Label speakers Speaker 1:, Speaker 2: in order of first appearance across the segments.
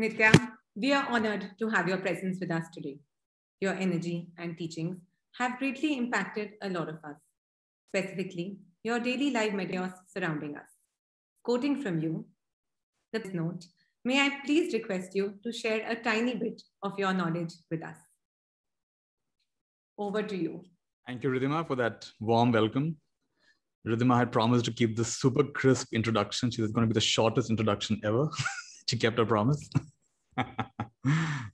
Speaker 1: Nitya, we are honored to have your presence with us today. Your energy and teachings have greatly impacted a lot of us, specifically your daily live medias surrounding us. Quoting from you, the note, may I please request you to share a tiny bit of your knowledge with us.
Speaker 2: Over to you.
Speaker 3: Thank you, Ridhima, for that warm welcome. Ridhima had promised to keep this super crisp introduction. She was going to be the shortest introduction ever. she kept her promise.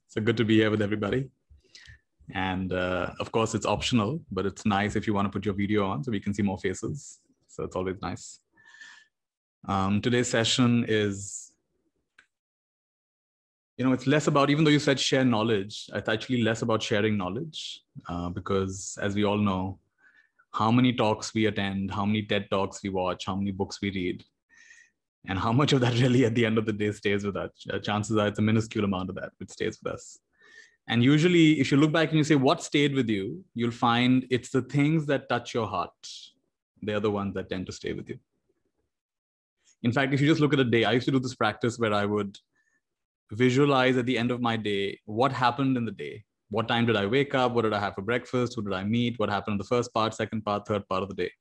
Speaker 3: so good to be here with everybody. And uh, of course, it's optional, but it's nice if you want to put your video on so we can see more faces. So it's always nice. Um, today's session is, you know, it's less about, even though you said share knowledge, it's actually less about sharing knowledge uh, because as we all know, how many talks we attend, how many TED Talks we watch, how many books we read, and how much of that really at the end of the day stays with us. Uh, chances are it's a minuscule amount of that which stays with us. And usually, if you look back and you say, What stayed with you? you'll find it's the things that touch your heart. They're the ones that tend to stay with you. In fact, if you just look at a day, I used to do this practice where I would visualize at the end of my day what happened in the day what time did I wake up? What did I have for breakfast? Who did I meet? What happened in the first part, second part, third part of the day?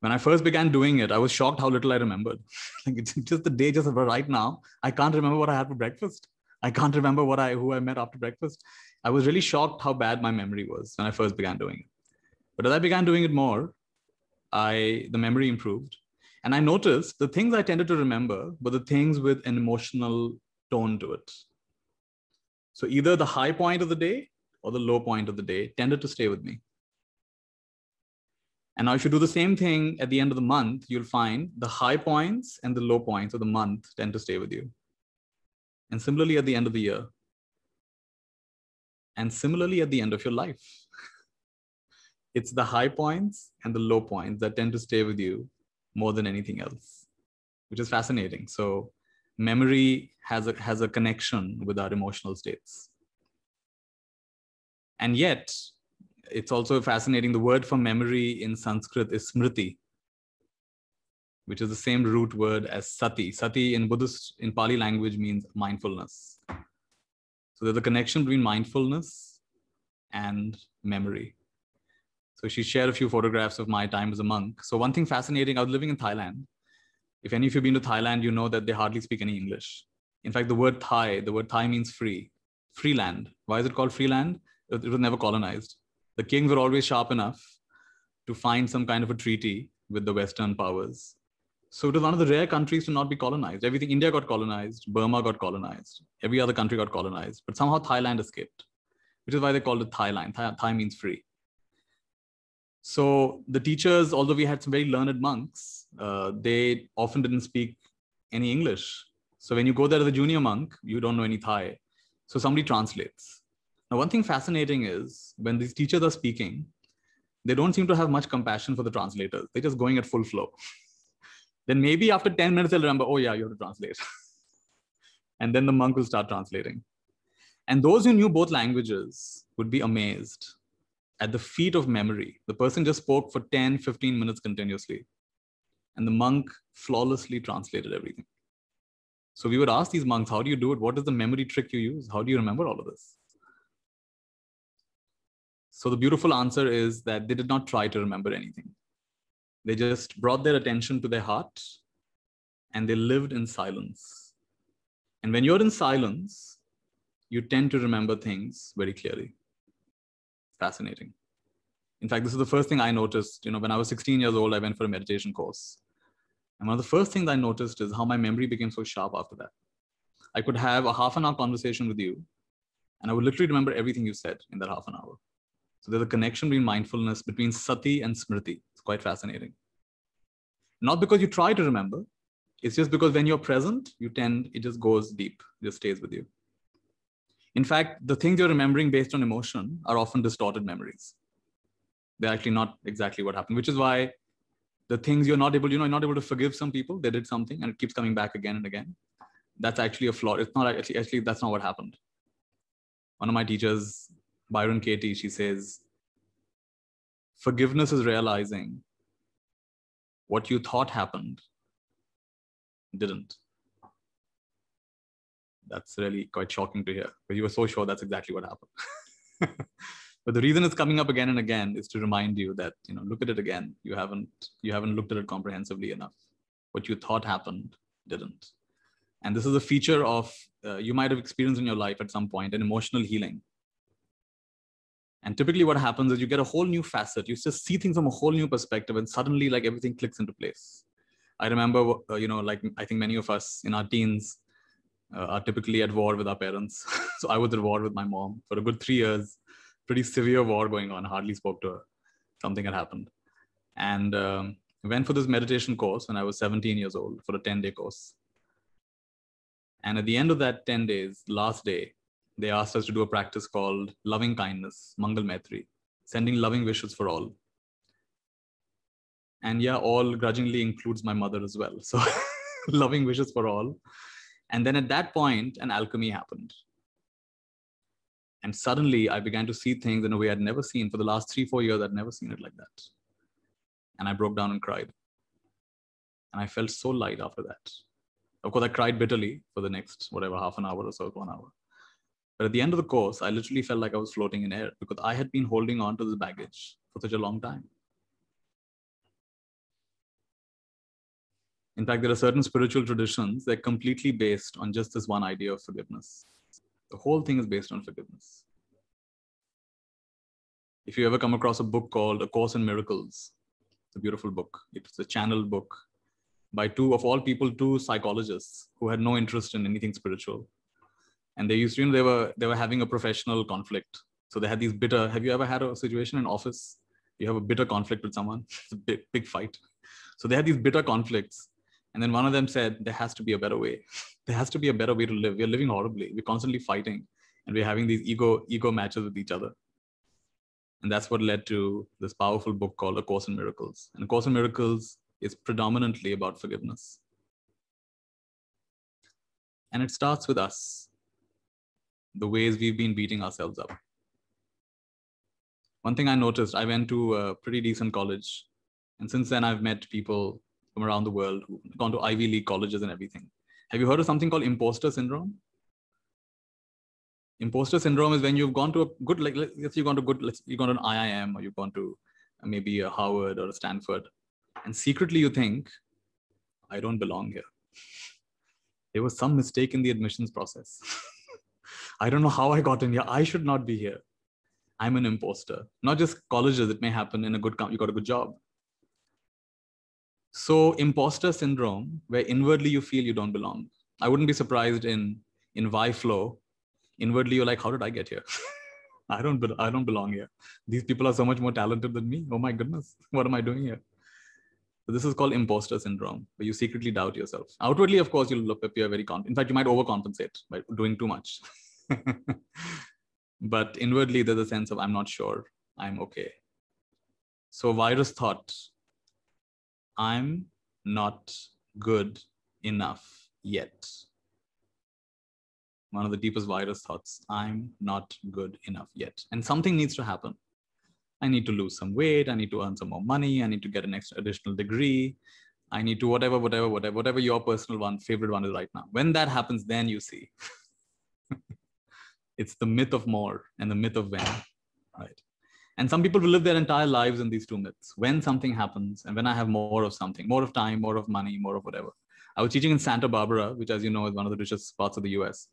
Speaker 3: When I first began doing it, I was shocked how little I remembered. like it's just the day just right now. I can't remember what I had for breakfast. I can't remember what I who I met after breakfast. I was really shocked how bad my memory was when I first began doing it. But as I began doing it more, I the memory improved. And I noticed the things I tended to remember were the things with an emotional tone to it. So either the high point of the day or the low point of the day tended to stay with me. And now, if you do the same thing at the end of the month, you'll find the high points and the low points of the month tend to stay with you. And similarly, at the end of the year. And similarly, at the end of your life. it's the high points and the low points that tend to stay with you more than anything else, which is fascinating. So, memory has a has a connection with our emotional states and yet it's also fascinating the word for memory in sanskrit is smriti which is the same root word as sati sati in buddhist in pali language means mindfulness so there's a connection between mindfulness and memory so she shared a few photographs of my time as a monk so one thing fascinating i was living in thailand if any of you've been to Thailand, you know that they hardly speak any English. In fact, the word Thai, the word Thai means free, free land. Why is it called free land? It was never colonized. The kings were always sharp enough to find some kind of a treaty with the Western powers. So it was one of the rare countries to not be colonized. Everything India got colonized, Burma got colonized, every other country got colonized, but somehow Thailand escaped, which is why they called it Thailand. Thai, Thai means free. So the teachers, although we had some very learned monks, uh, they often didn't speak any English. So when you go there as a junior monk, you don't know any Thai. So somebody translates. Now, one thing fascinating is when these teachers are speaking, they don't seem to have much compassion for the translators. They're just going at full flow. then maybe after 10 minutes, they'll remember, oh, yeah, you have to translate. and then the monk will start translating. And those who knew both languages would be amazed at the feet of memory. The person just spoke for 10, 15 minutes continuously. And the monk flawlessly translated everything. So we would ask these monks, how do you do it? What is the memory trick you use? How do you remember all of this? So the beautiful answer is that they did not try to remember anything. They just brought their attention to their heart and they lived in silence. And when you're in silence, you tend to remember things very clearly fascinating. In fact, this is the first thing I noticed. You know, when I was 16 years old, I went for a meditation course. And one of the first things I noticed is how my memory became so sharp after that. I could have a half an hour conversation with you, and I would literally remember everything you said in that half an hour. So there's a connection between mindfulness, between sati and smriti. It's quite fascinating. Not because you try to remember, it's just because when you're present, you tend, it just goes deep, just stays with you. In fact, the things you're remembering based on emotion are often distorted memories. They're actually not exactly what happened, which is why the things you're not able, you know, you're not able to forgive some people. They did something and it keeps coming back again and again. That's actually a flaw. It's not actually, actually, that's not what happened. One of my teachers, Byron Katie, she says, forgiveness is realizing what you thought happened didn't that's really quite shocking to hear. But you were so sure that's exactly what happened. but the reason it's coming up again and again is to remind you that you know look at it again. You haven't you haven't looked at it comprehensively enough. What you thought happened didn't. And this is a feature of uh, you might have experienced in your life at some point an emotional healing. And typically, what happens is you get a whole new facet. You just see things from a whole new perspective, and suddenly, like everything clicks into place. I remember, uh, you know, like I think many of us in our teens, uh, are typically at war with our parents. so I was at war with my mom for a good three years. Pretty severe war going on. Hardly spoke to her. Something had happened, and um, went for this meditation course when I was 17 years old for a 10-day course. And at the end of that 10 days, last day, they asked us to do a practice called loving kindness, Mangal Maitri, sending loving wishes for all. And yeah, all grudgingly includes my mother as well. So loving wishes for all. And then at that point, an alchemy happened. And suddenly I began to see things in a way I'd never seen. For the last three, four years, I'd never seen it like that. And I broke down and cried. And I felt so light after that. Of course, I cried bitterly for the next, whatever, half an hour or so, one hour. But at the end of the course, I literally felt like I was floating in air because I had been holding on to this baggage for such a long time. In fact, there are certain spiritual traditions that are completely based on just this one idea of forgiveness. The whole thing is based on forgiveness. If you ever come across a book called A Course in Miracles, it's a beautiful book. It's a channeled book by two, of all people, two psychologists who had no interest in anything spiritual. And they used to, you know, they were they were having a professional conflict. So they had these bitter. Have you ever had a situation in office? You have a bitter conflict with someone. It's a big, big fight. So they had these bitter conflicts and then one of them said, There has to be a better way. there has to be a better way to live. We're living horribly. We're constantly fighting and we're having these ego, ego matches with each other. And that's what led to this powerful book called A Course in Miracles. And A Course in Miracles is predominantly about forgiveness. And it starts with us, the ways we've been beating ourselves up. One thing I noticed, I went to a pretty decent college. And since then, I've met people from around the world, gone to Ivy League colleges and everything. Have you heard of something called imposter syndrome? Imposter syndrome is when you've gone to a good, like, let's you've gone to good, let's you've gone to an IIM or you've gone to maybe a Harvard or a Stanford, and secretly you think, I don't belong here. There was some mistake in the admissions process. I don't know how I got in here. I should not be here. I'm an imposter. Not just colleges, it may happen in a good, you got a good job so imposter syndrome, where inwardly you feel you don't belong. I wouldn't be surprised in in Y flow. Inwardly you're like, how did I get here? I don't be- I don't belong here. These people are so much more talented than me. Oh my goodness, what am I doing here? So this is called imposter syndrome, where you secretly doubt yourself. Outwardly, of course, you'll appear very confident. In fact, you might overcompensate by doing too much. but inwardly, there's a sense of I'm not sure, I'm okay. So virus thought I'm not good enough yet. One of the deepest, widest thoughts I'm not good enough yet. And something needs to happen. I need to lose some weight. I need to earn some more money. I need to get an extra additional degree. I need to whatever, whatever, whatever, whatever your personal one, favorite one is right now. When that happens, then you see. it's the myth of more and the myth of when, right? And some people will live their entire lives in these two myths when something happens and when I have more of something, more of time, more of money, more of whatever. I was teaching in Santa Barbara, which, as you know, is one of the richest parts of the US.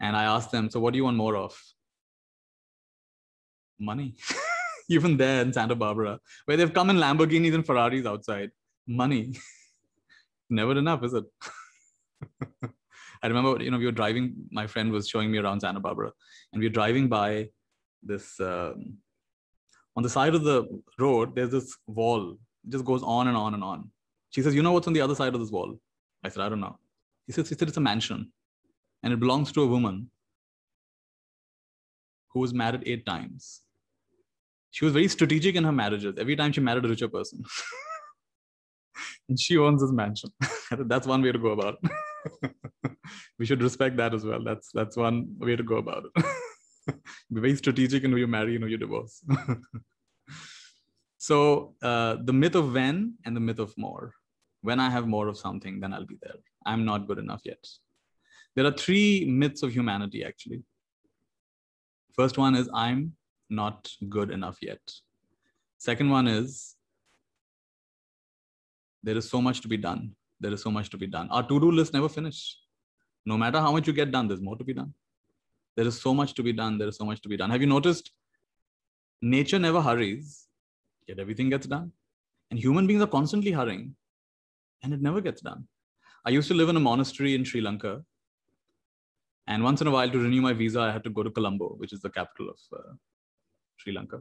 Speaker 3: And I asked them, So, what do you want more of? Money. Even there in Santa Barbara, where they've come in Lamborghinis and Ferraris outside, money. Never enough, is it? I remember, you know, we were driving, my friend was showing me around Santa Barbara, and we were driving by this um, on the side of the road, there's this wall. It just goes on and on and on. She says, You know what's on the other side of this wall? I said, I don't know. He said, "She said It's a mansion and it belongs to a woman who was married eight times. She was very strategic in her marriages. Every time she married a richer person. and she owns this mansion. that's one way to go about it. we should respect that as well. That's that's one way to go about it be very strategic in who you marry and who you divorce. so uh, the myth of when and the myth of more. When I have more of something, then I'll be there. I'm not good enough yet. There are three myths of humanity, actually. First one is I'm not good enough yet. Second one is there is so much to be done. There is so much to be done. Our to do list never finishes. No matter how much you get done, there's more to be done there is so much to be done there is so much to be done have you noticed nature never hurries yet everything gets done and human beings are constantly hurrying and it never gets done i used to live in a monastery in sri lanka and once in a while to renew my visa i had to go to colombo which is the capital of uh, sri lanka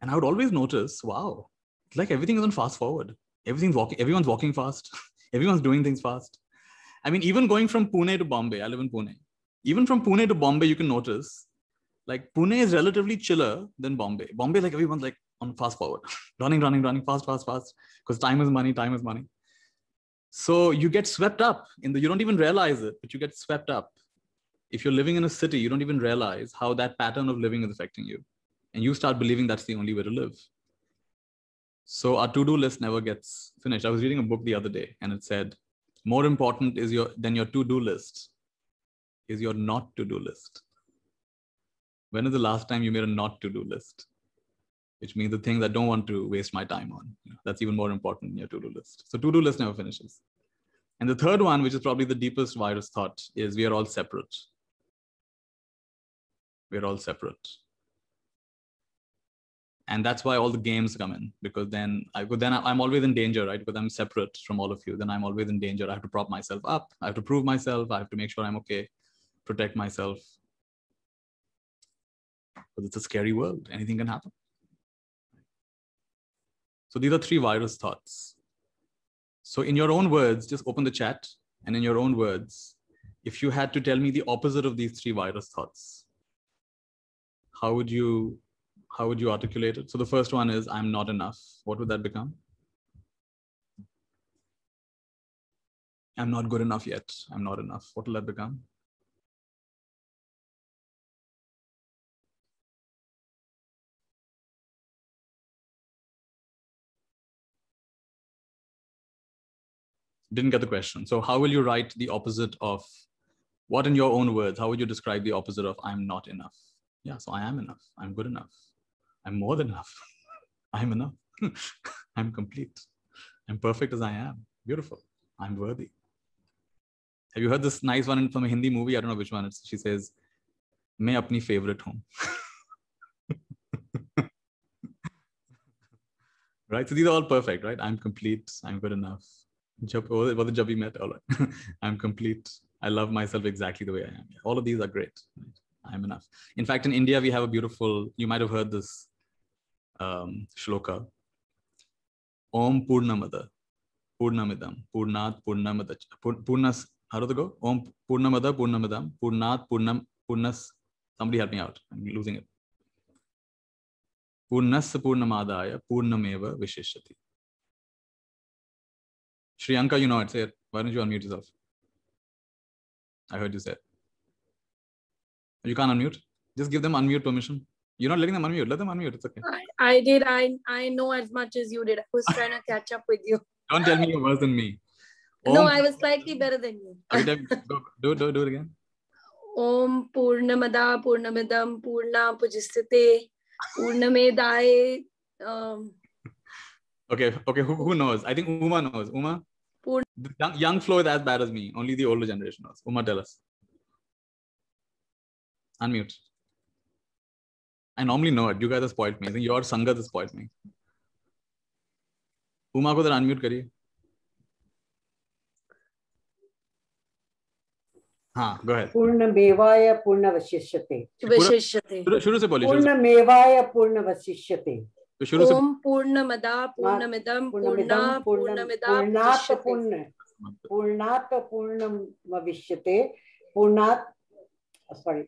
Speaker 3: and i would always notice wow like everything is on fast forward everything's walking everyone's walking fast everyone's doing things fast i mean even going from pune to bombay i live in pune even from Pune to Bombay, you can notice like Pune is relatively chiller than Bombay. Bombay, like everyone's like on fast forward, running, running, running, fast, fast, fast, because time is money, time is money. So you get swept up in the, you don't even realize it, but you get swept up. If you're living in a city, you don't even realize how that pattern of living is affecting you. And you start believing that's the only way to live. So our to-do list never gets finished. I was reading a book the other day and it said, more important is your than your to-do list is your not to do list. When is the last time you made a not to do list? Which means the things I don't want to waste my time on. That's even more important than your to do list. So to do list never finishes. And the third one, which is probably the deepest virus thought, is we are all separate. We're all separate. And that's why all the games come in because then I then I'm always in danger, right? Because I'm separate from all of you. Then I'm always in danger. I have to prop myself up. I have to prove myself. I have to make sure I'm okay protect myself. Because it's a scary world, anything can happen. So these are three virus thoughts. So, in your own words, just open the chat and in your own words, if you had to tell me the opposite of these three virus thoughts, how would you how would you articulate it? So the first one is I'm not enough. What would that become? I'm not good enough yet. I'm not enough. What will that become? didn't get the question. So how will you write the opposite of what in your own words, how would you describe the opposite of I'm not enough? Yeah, so I am enough. I'm good enough. I'm more than enough. I'm enough. I'm complete. I'm perfect as I am. Beautiful. I'm worthy. Have you heard this nice one from a Hindi movie? I don't know which one. It's, she says, मैं apni favorite home. right? So these are all perfect, right? I'm complete. I'm good enough jab, was it we met? right. I'm complete. I love myself exactly the way I am. All of these are great. I'm enough. In fact, in India, we have a beautiful, you might have heard this um, shloka. Om Purnamada, Purnamidam, Purnat Purnamada, Purnas, how do they go? Om Purnamada, Purnamadam, Purnat Purnam, Purnas. Somebody help me out. I'm losing it. Purnasya Purnamadaya, Purnameva Visheshati. Shriyanka, you know it's here. Why don't you unmute yourself? I heard you say it. You can't unmute. Just give them unmute permission. You're not letting them unmute. Let them unmute. It's okay.
Speaker 2: I, I did. I I know as much as you did. I was trying to catch up with you.
Speaker 3: Don't tell me you're worse than me. Om no, I
Speaker 2: was slightly better than you.
Speaker 3: okay, do, do, do it again.
Speaker 1: Om Purnamada Purnamidam Purna Pujistite
Speaker 2: Purnamedaye. Um,
Speaker 3: okay, okay. Who, who knows? I think Uma knows. Uma? The young, young Flo is as bad as me. Only the older generation was. Uma, tell us. Unmute. I normally know it. You guys have spoiled me. I think your Sangat has spoiled me. Uma को जरा unmute करिए हाँ go ahead
Speaker 2: पूर्णमेवाय पूर्ण वशिष्यते
Speaker 4: शुरू से
Speaker 3: बोलिए
Speaker 2: पूर्णमेवाय पूर्ण वशिष्यते तो शुरू से पूर्ण मदा पूर्ण मिदम पूर्ण पूर्ण मिदा पूर्ण पूर्णात् पूर्णात् सॉरी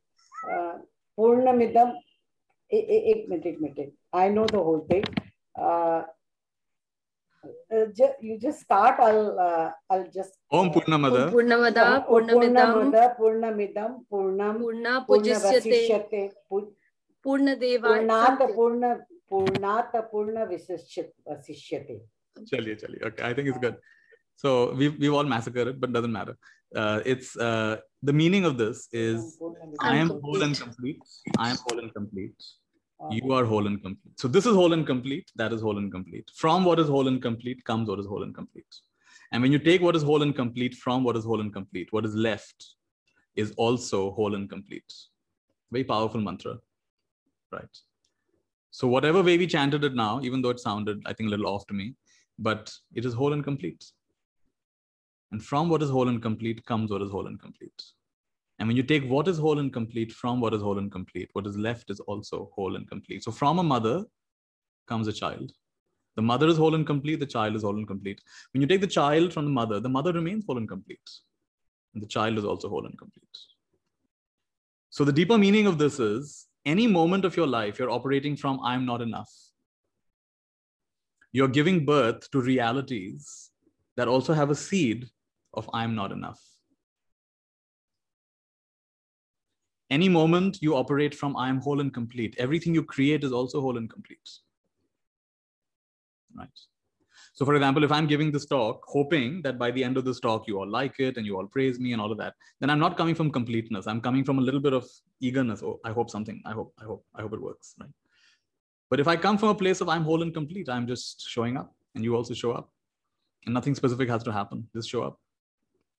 Speaker 2: पूर्ण मिदम एक मिनट एक मिनट I know the whole thing पूर्ण पूर्णात पूर्ण विशिष्यते
Speaker 3: चलिए चलिए okay i think it's good so we we've, all massacred it but doesn't matter it's the meaning of this is
Speaker 4: i am whole and
Speaker 3: complete i am whole and complete you are whole and complete so this is whole and complete that is whole and complete from what is whole and complete comes what is whole and complete and when you take what is whole and complete from what is whole and complete what is left is also whole and complete very powerful mantra right so whatever way we chanted it now, even though it sounded, I think, a little off to me, but it is whole and complete. And from what is whole and complete comes what is whole and complete. And when you take what is whole and complete from what is whole and complete, what is left is also whole and complete. So from a mother comes a child. The mother is whole and complete, the child is whole and complete. When you take the child from the mother, the mother remains whole and complete. And the child is also whole and complete. So the deeper meaning of this is any moment of your life, you're operating from I'm not enough. You're giving birth to realities that also have a seed of I'm not enough. Any moment you operate from I am whole and complete, everything you create is also whole and complete. Right. So, for example, if I'm giving this talk hoping that by the end of this talk you all like it and you all praise me and all of that, then I'm not coming from completeness. I'm coming from a little bit of eagerness. Oh, I hope something. I hope. I hope. I hope it works. Right. But if I come from a place of I'm whole and complete, I'm just showing up, and you also show up, and nothing specific has to happen. Just show up.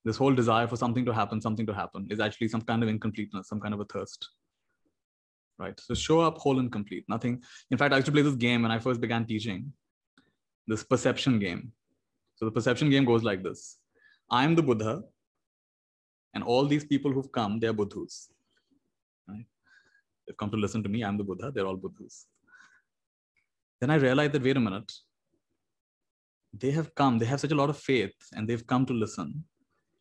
Speaker 3: This whole desire for something to happen, something to happen, is actually some kind of incompleteness, some kind of a thirst right? So show up whole and complete, nothing. In fact, I used to play this game when I first began teaching this perception game. So the perception game goes like this I'm the Buddha, and all these people who've come, they're Buddhus. Right? They've come to listen to me. I'm the Buddha. They're all Buddhas. Then I realized that, wait a minute, they have come, they have such a lot of faith, and they've come to listen.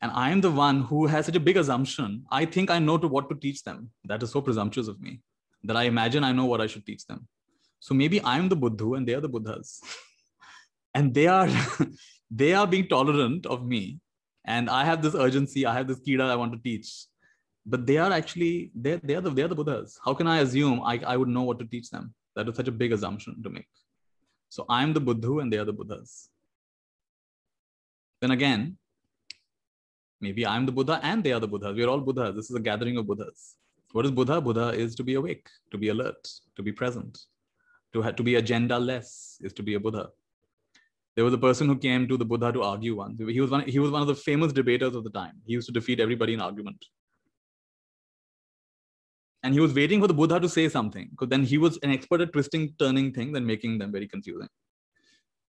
Speaker 3: And I am the one who has such a big assumption. I think I know to what to teach them. That is so presumptuous of me that I imagine I know what I should teach them. So maybe I'm the Buddha and they are the Buddhas. and they are they are being tolerant of me and i have this urgency i have this kida i want to teach but they are actually they they are the they are the buddhas how can i assume i i would know what to teach them that is such a big assumption to make so i'm the buddhu and they are the buddhas then again maybe i'm the buddha and they are the buddhas we are all buddhas this is a gathering of buddhas what is buddha buddha is to be awake to be alert to be present to have to be agenda less is to be a buddha there was a person who came to the Buddha to argue once. He was one, he was one of the famous debaters of the time. He used to defeat everybody in argument. And he was waiting for the Buddha to say something, because then he was an expert at twisting, turning things and making them very confusing.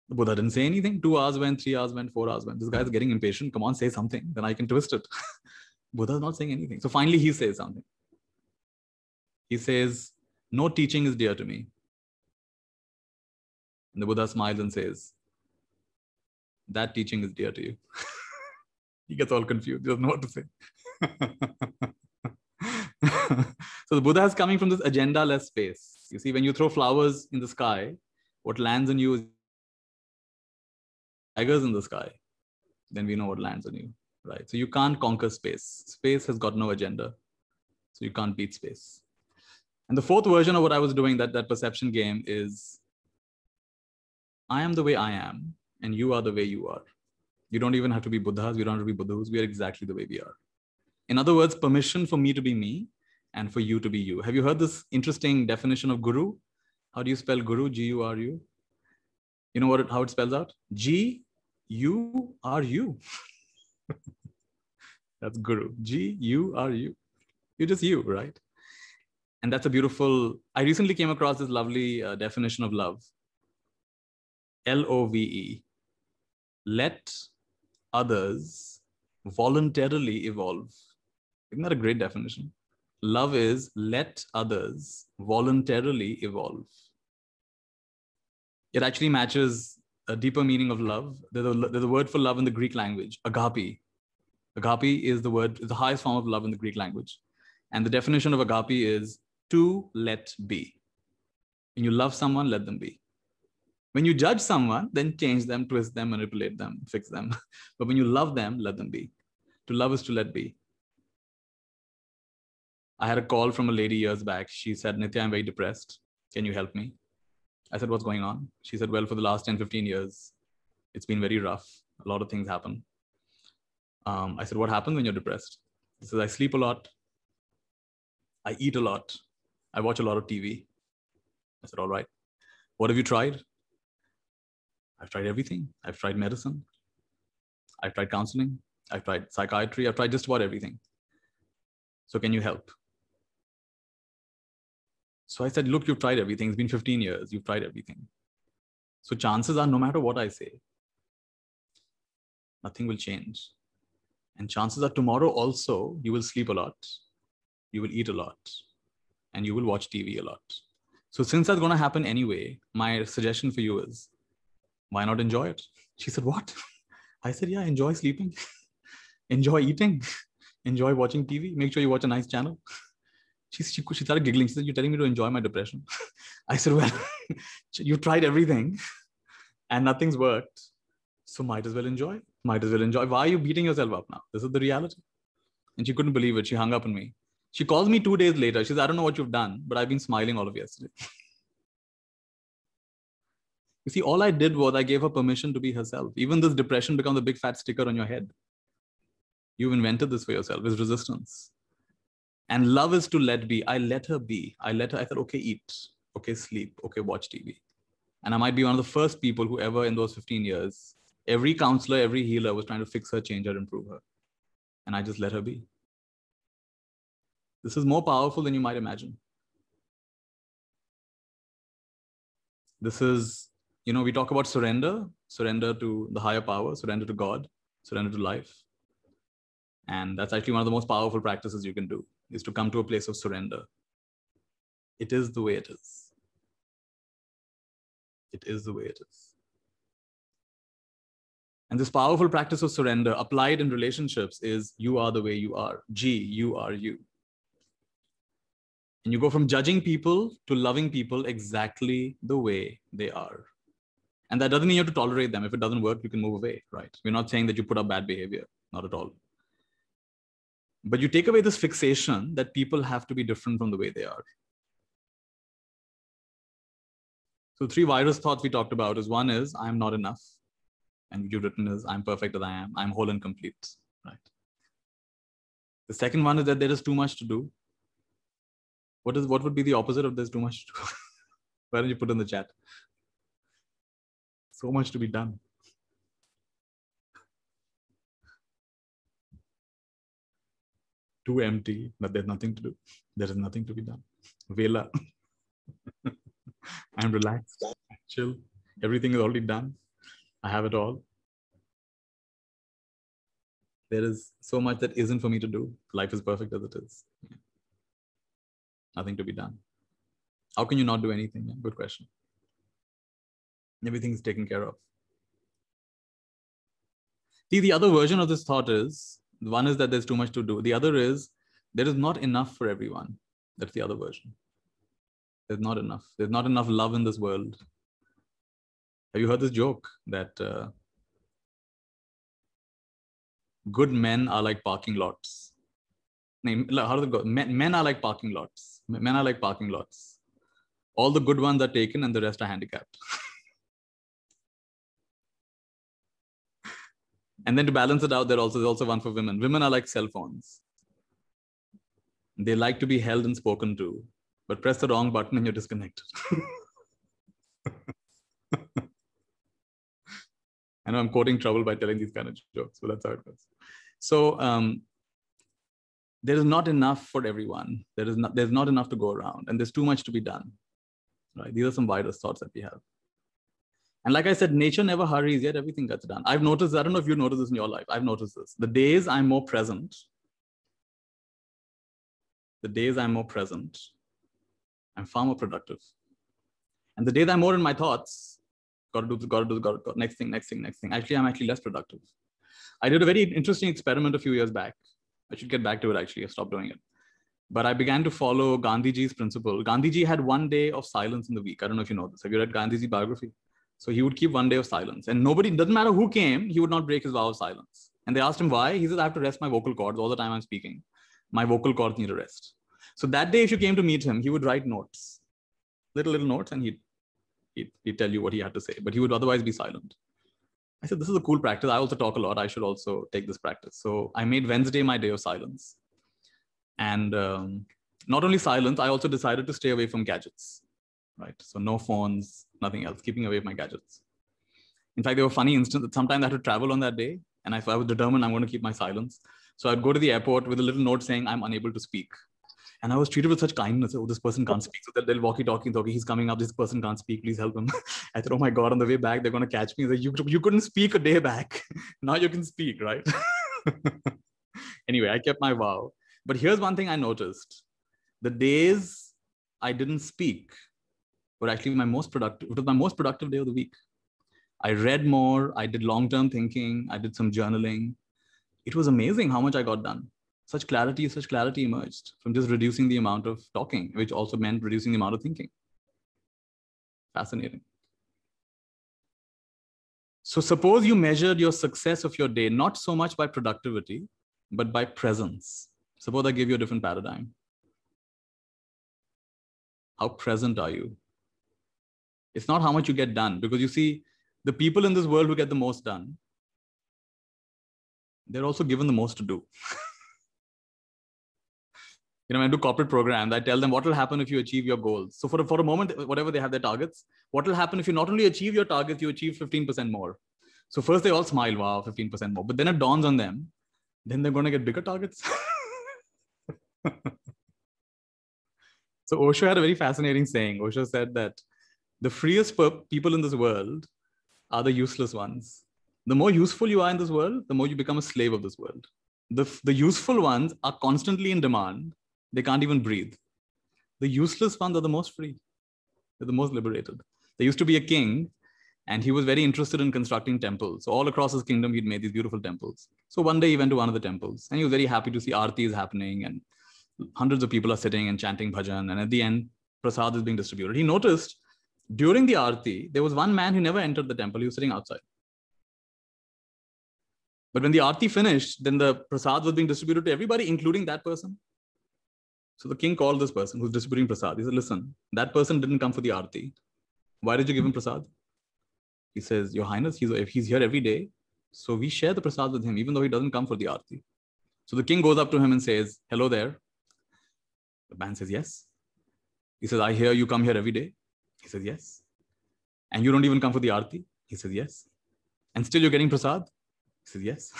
Speaker 3: The Buddha didn't say anything. Two hours went, three hours went, four hours went. This guy's getting impatient. Come on, say something. Then I can twist it. Buddha's not saying anything. So finally, he says something. He says, No teaching is dear to me. And the Buddha smiles and says, that teaching is dear to you. he gets all confused, he doesn't know what to say. so the Buddha is coming from this agenda-less space. You see, when you throw flowers in the sky, what lands on you is tigers in the sky. Then we know what lands on you, right? So you can't conquer space. Space has got no agenda, so you can't beat space. And the fourth version of what I was doing, that that perception game, is I am the way I am, and you are the way you are. You don't even have to be Buddhas, we don't have to be Buddhas, we are exactly the way we are. In other words, permission for me to be me and for you to be you. Have you heard this interesting definition of guru? How do you spell guru? G U R U. You know what it, how it spells out? G U R U. That's guru. G U R U. You're just you, right? And that's a beautiful. I recently came across this lovely uh, definition of love. L O V E let others voluntarily evolve. Isn't that a great definition? Love is let others voluntarily evolve. It actually matches a deeper meaning of love. There's a, there's a word for love in the Greek language, agape. Agape is the word, the highest form of love in the Greek language. And the definition of agape is to let be. When you love someone, let them be. When you judge someone, then change them, twist them, manipulate them, fix them. but when you love them, let them be. To love is to let be. I had a call from a lady years back. She said, Nitya, I'm very depressed. Can you help me? I said, What's going on? She said, Well, for the last 10, 15 years, it's been very rough. A lot of things happen. Um, I said, What happens when you're depressed? She says, I sleep a lot. I eat a lot. I watch a lot of TV. I said, All right. What have you tried? I've tried everything. I've tried medicine. I've tried counseling. I've tried psychiatry. I've tried just about everything. So can you help? So I said, Look, you've tried everything. It's been 15 years. You've tried everything. So chances are, no matter what I say, nothing will change. And chances are, tomorrow also, you will sleep a lot, you will eat a lot, and you will watch TV a lot. So, since that's going to happen anyway, my suggestion for you is why not enjoy it? She said, What? I said, Yeah, enjoy sleeping, enjoy eating, enjoy watching TV, make sure you watch a nice channel. She, she, she started giggling. She said, You're telling me to enjoy my depression. I said, Well, you tried everything and nothing's worked. So might as well enjoy. Might as well enjoy. Why are you beating yourself up now? This is the reality. And she couldn't believe it. She hung up on me. She calls me two days later. She says, I don't know what you've done, but I've been smiling all of yesterday. You see, all I did was I gave her permission to be herself. Even this depression becomes a big fat sticker on your head. You've invented this for yourself, It's resistance. And love is to let be. I let her be. I let her, I said, okay, eat, okay, sleep, okay, watch TV. And I might be one of the first people who ever in those 15 years, every counselor, every healer was trying to fix her, change her, improve her. And I just let her be. This is more powerful than you might imagine. This is you know, we talk about surrender, surrender to the higher power, surrender to God, surrender to life. And that's actually one of the most powerful practices you can do is to come to a place of surrender. It is the way it is. It is the way it is. And this powerful practice of surrender applied in relationships is you are the way you are. G, you are you. And you go from judging people to loving people exactly the way they are and that doesn't mean you have to tolerate them if it doesn't work you can move away right we're not saying that you put up bad behavior not at all but you take away this fixation that people have to be different from the way they are so three virus thoughts we talked about is one is i'm not enough and you've written is i'm perfect as i am i'm whole and complete right the second one is that there is too much to do what is what would be the opposite of there's too much to do why don't you put in the chat so much to be done. Too empty, that there's nothing to do. There is nothing to be done. Vela. I'm relaxed, chill. Everything is already done. I have it all. There is so much that isn't for me to do. Life is perfect as it is. Nothing to be done. How can you not do anything? Good question everything's taken care of. See, the other version of this thought is one is that there's too much to do. The other is there is not enough for everyone. That's the other version. There's not enough. There's not enough love in this world. Have you heard this joke that uh, good men are like parking lots? Name, how does it go? Men, men are like parking lots. Men are like parking lots. All the good ones are taken and the rest are handicapped. And then to balance it out, there also there's also one for women. Women are like cell phones. They like to be held and spoken to, but press the wrong button and you're disconnected. I know I'm quoting trouble by telling these kind of jokes, but that's how it goes. So um, there is not enough for everyone. There is not, there's not enough to go around, and there's too much to be done. Right? These are some widest thoughts that we have. And like I said, nature never hurries, yet everything gets done. I've noticed, I don't know if you notice this in your life. I've noticed this. The days I'm more present, the days I'm more present, I'm far more productive. And the days I'm more in my thoughts, gotta do this, gotta do this, gotta, gotta next thing, next thing, next thing. Actually, I'm actually less productive. I did a very interesting experiment a few years back. I should get back to it actually. I stopped doing it. But I began to follow Gandhiji's principle. Gandhiji had one day of silence in the week. I don't know if you know this. Have you read Gandhiji's biography? So he would keep one day of silence. And nobody, doesn't matter who came, he would not break his vow of silence. And they asked him why. He says, I have to rest my vocal cords all the time I'm speaking. My vocal cords need a rest. So that day, if you came to meet him, he would write notes, little, little notes, and he'd, he'd, he'd tell you what he had to say, but he would otherwise be silent. I said, This is a cool practice. I also talk a lot. I should also take this practice. So I made Wednesday my day of silence. And um, not only silence, I also decided to stay away from gadgets right? So no phones, nothing else, keeping away my gadgets. In fact, there were funny instances. Sometimes I had to travel on that day, and I, I was determined I'm going to keep my silence. So I'd go to the airport with a little note saying I'm unable to speak. And I was treated with such kindness. Oh, this person can't speak. So they'll, they'll walkie-talkie, talkie. he's coming up. This person can't speak. Please help him. I thought, oh my God, on the way back, they're going to catch me. Like, you, you couldn't speak a day back. now you can speak, right? anyway, I kept my vow. But here's one thing I noticed. The days I didn't speak were actually my most productive it was my most productive day of the week i read more i did long term thinking i did some journaling it was amazing how much i got done such clarity such clarity emerged from just reducing the amount of talking which also meant reducing the amount of thinking fascinating so suppose you measured your success of your day not so much by productivity but by presence suppose i give you a different paradigm how present are you it's not how much you get done because you see, the people in this world who get the most done, they're also given the most to do. you know, when I do corporate programs, I tell them what will happen if you achieve your goals. So for a, for a moment, whatever they have their targets, what will happen if you not only achieve your targets, you achieve 15% more. So first they all smile, wow, 15% more. But then it dawns on them, then they're going to get bigger targets. so Osho had a very fascinating saying. Osho said that the freest per- people in this world are the useless ones. The more useful you are in this world, the more you become a slave of this world. The, the useful ones are constantly in demand. They can't even breathe. The useless ones are the most free, they're the most liberated. There used to be a king, and he was very interested in constructing temples. So all across his kingdom, he'd made these beautiful temples. So one day he went to one of the temples, and he was very happy to see aarti is happening, and hundreds of people are sitting and chanting bhajan. And at the end, prasad is being distributed. He noticed during the arti, there was one man who never entered the temple. He was sitting outside. But when the arti finished, then the prasad was being distributed to everybody, including that person. So the king called this person who's distributing prasad. He said, "Listen, that person didn't come for the arti. Why did you give him prasad?" He says, "Your Highness, he's he's here every day, so we share the prasad with him, even though he doesn't come for the arti." So the king goes up to him and says, "Hello there." The man says, "Yes." He says, "I hear you come here every day." He says, Yes. And you don't even come for the arti? He says, Yes. And still you're getting prasad? He says, Yes.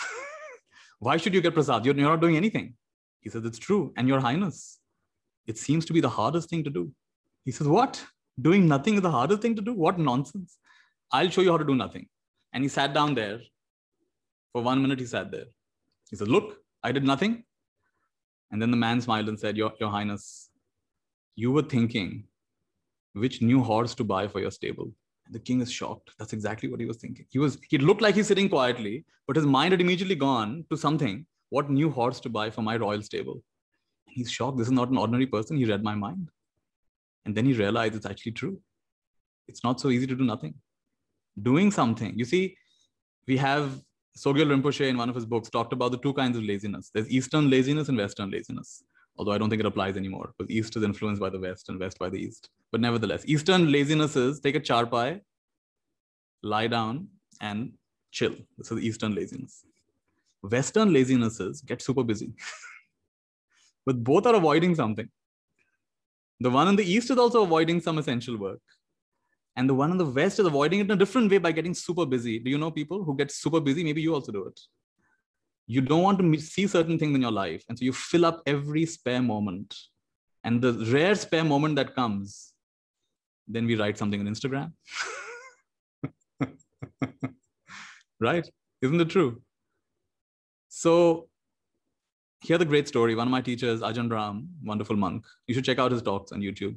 Speaker 3: Why should you get prasad? You're, you're not doing anything. He says, It's true. And your highness, it seems to be the hardest thing to do. He says, What? Doing nothing is the hardest thing to do? What nonsense. I'll show you how to do nothing. And he sat down there. For one minute, he sat there. He said, Look, I did nothing. And then the man smiled and said, Your, your Highness, you were thinking which new horse to buy for your stable. The king is shocked. That's exactly what he was thinking. He was he looked like he's sitting quietly, but his mind had immediately gone to something. What new horse to buy for my royal stable? He's shocked. This is not an ordinary person. He read my mind. And then he realized it's actually true. It's not so easy to do nothing. Doing something. You see, we have Sogyal Rinpoche in one of his books talked about the two kinds of laziness. There's Eastern laziness and Western laziness although I don't think it applies anymore because East is influenced by the West and West by the East. But nevertheless, Eastern laziness is take a charpai, lie down, and chill. This is Eastern laziness. Western laziness is get super busy. but both are avoiding something. The one in the East is also avoiding some essential work. And the one in the West is avoiding it in a different way by getting super busy. Do you know people who get super busy? Maybe you also do it you don't want to see certain things in your life and so you fill up every spare moment and the rare spare moment that comes then we write something on instagram right isn't it true so here's a great story one of my teachers ajahn ram wonderful monk you should check out his talks on youtube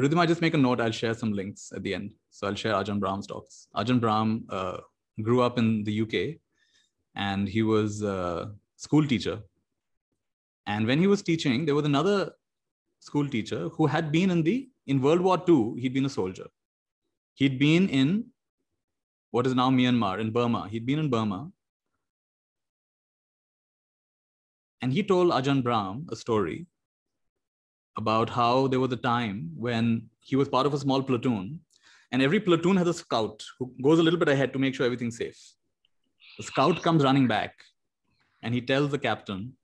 Speaker 3: I just make a note. I'll share some links at the end. So I'll share Ajahn Brahm's talks. Ajahn Brahm uh, grew up in the UK and he was a school teacher. And when he was teaching, there was another school teacher who had been in the in World War II. He'd been a soldier. He'd been in what is now Myanmar in Burma. He'd been in Burma, and he told Ajahn Brahm a story about how there was a time when he was part of a small platoon, and every platoon has a scout who goes a little bit ahead to make sure everything's safe. The scout comes running back and he tells the captain,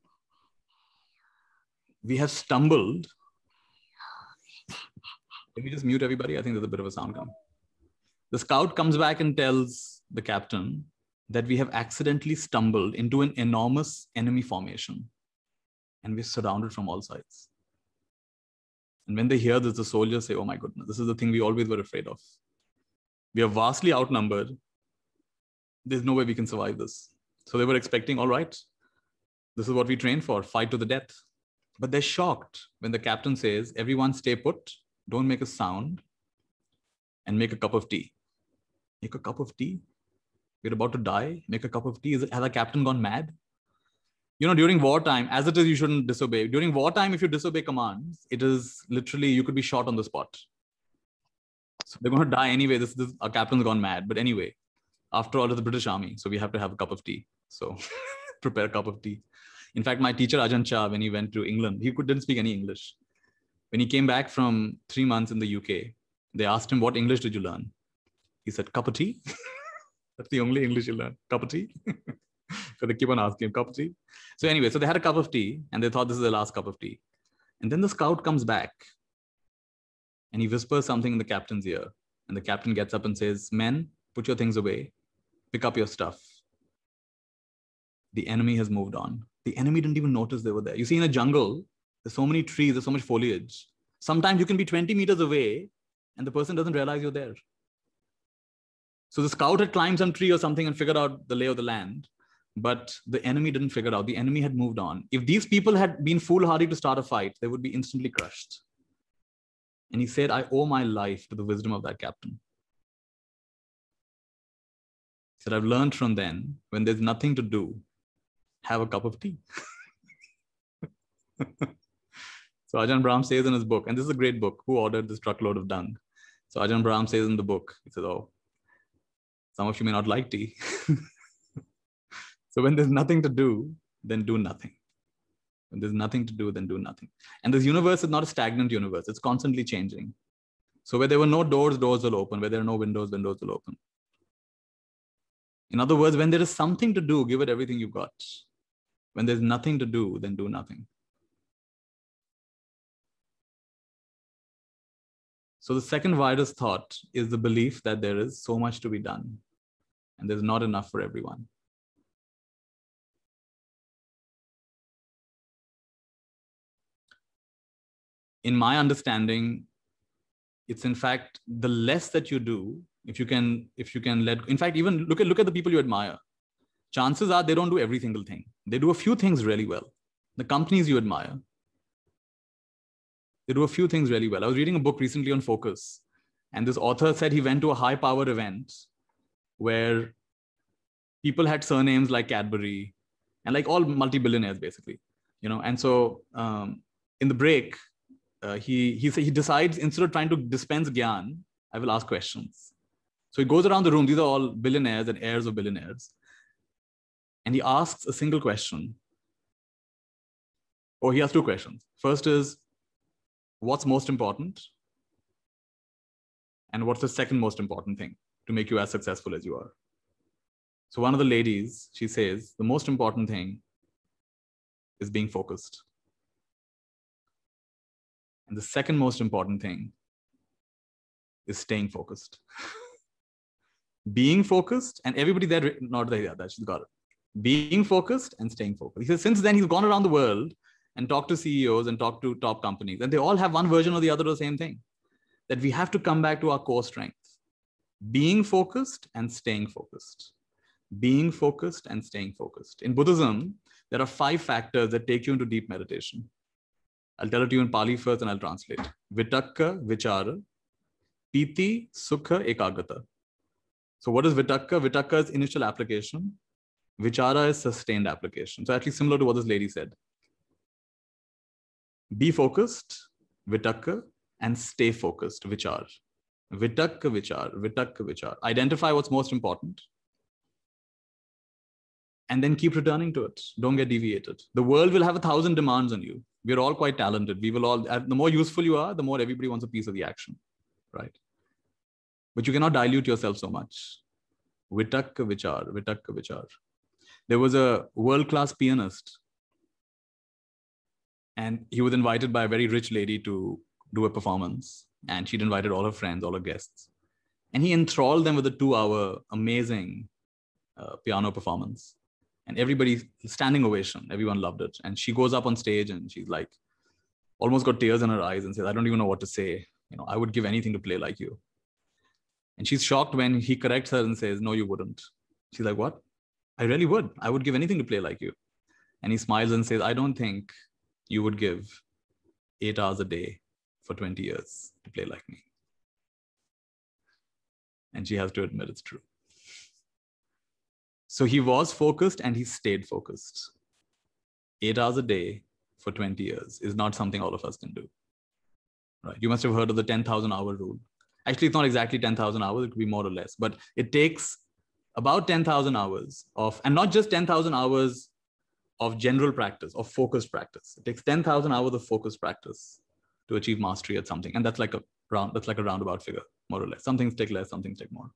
Speaker 3: We have stumbled. Let we just mute everybody? I think there's a bit of a sound come. The scout comes back and tells the captain that we have accidentally stumbled into an enormous enemy formation and we're surrounded from all sides. And when they hear this, the soldiers say, Oh my goodness, this is the thing we always were afraid of. We are vastly outnumbered there's no way we can survive this. So they were expecting, all right, this is what we train for, fight to the death. But they're shocked when the captain says, everyone stay put, don't make a sound, and make a cup of tea. Make a cup of tea? We're about to die. Make a cup of tea. Is it, has a captain gone mad? You know, during wartime, as it is, you shouldn't disobey. During wartime, if you disobey commands, it is literally you could be shot on the spot. So they're going to die anyway. This, this our captain's gone mad. But anyway, after all, it's the British Army, so we have to have a cup of tea. So prepare a cup of tea. In fact, my teacher Ajahn Chah, when he went to England, he could, didn't speak any English. When he came back from three months in the UK, they asked him, "What English did you learn?" He said, "Cup of tea." That's the only English you learn. Cup of tea. so they keep on asking him, "Cup of tea." So anyway, so they had a cup of tea, and they thought this is the last cup of tea. And then the scout comes back, and he whispers something in the captain's ear, and the captain gets up and says, "Men, put your things away pick up your stuff. The enemy has moved on. The enemy didn't even notice they were there. You see, in a jungle, there's so many trees, there's so much foliage. Sometimes you can be 20 meters away and the person doesn't realize you're there. So the scout had climbed some tree or something and figured out the lay of the land, but the enemy didn't figure out. The enemy had moved on. If these people had been foolhardy to start a fight, they would be instantly crushed. And he said, I owe my life to the wisdom of that captain that I've learned from then when there's nothing to do, have a cup of tea. so Ajahn Brahm says in his book, and this is a great book, Who Ordered This Truckload of Dung? So Ajahn Brahm says in the book, he says, Oh, some of you may not like tea. so when there's nothing to do, then do nothing. When there's nothing to do, then do nothing. And this universe is not a stagnant universe, it's constantly changing. So where there were no doors, doors will open. Where there are no windows, windows will open. In other words, when there is something to do, give it everything you've got. When there's nothing to do, then do nothing. So the second widest thought is the belief that there is so much to be done and there's not enough for everyone. In my understanding, it's in fact the less that you do, if you can if you can let in fact even look at look at the people you admire chances are they don't do every single thing they do a few things really well the companies you admire they do a few things really well i was reading a book recently on focus and this author said he went to a high powered event where people had surnames like cadbury and like all multi-billionaires basically you know and so um, in the break uh, he he he decides instead of trying to dispense gyan i will ask questions so he goes around the room. These are all billionaires and heirs of billionaires. And he asks a single question. Or oh, he asks two questions. First is, what's most important? And what's the second most important thing to make you as successful as you are? So one of the ladies, she says, the most important thing is being focused. And the second most important thing is staying focused. being focused and everybody there not there that she's got it being focused and staying focused he says since then he's gone around the world and talked to ceos and talked to top companies and they all have one version or the other of the same thing that we have to come back to our core strengths being focused and staying focused being focused and staying focused in buddhism there are five factors that take you into deep meditation i'll tell it to you in pali first and i'll translate vitakka vichara piti sukha ekagata so what is vitakka? Vitakka is initial application. Vichara is sustained application. So actually similar to what this lady said. Be focused, vitakka, and stay focused, Vichar. Vitakka Vichar, Vitakka Vichar. Identify what's most important. And then keep returning to it. Don't get deviated. The world will have a thousand demands on you. We're all quite talented. We will all, the more useful you are, the more everybody wants a piece of the action, right? but you cannot dilute yourself so much. Vitak Vichar, Vitak Vichar. There was a world class pianist, and he was invited by a very rich lady to do a performance. And she'd invited all her friends, all her guests. And he enthralled them with a two hour amazing uh, piano performance. And everybody standing ovation, everyone loved it. And she goes up on stage and she's like, almost got tears in her eyes and says, I don't even know what to say. You know, I would give anything to play like you. And she's shocked when he corrects her and says, No, you wouldn't. She's like, What? I really would. I would give anything to play like you. And he smiles and says, I don't think you would give eight hours a day for 20 years to play like me. And she has to admit it's true. So he was focused and he stayed focused. Eight hours a day for 20 years is not something all of us can do. Right? You must have heard of the 10,000 hour rule actually it's not exactly 10000 hours it could be more or less but it takes about 10000 hours of and not just 10000 hours of general practice of focused practice it takes 10000 hours of focused practice to achieve mastery at something and that's like a round that's like a roundabout figure more or less some things take less some things take more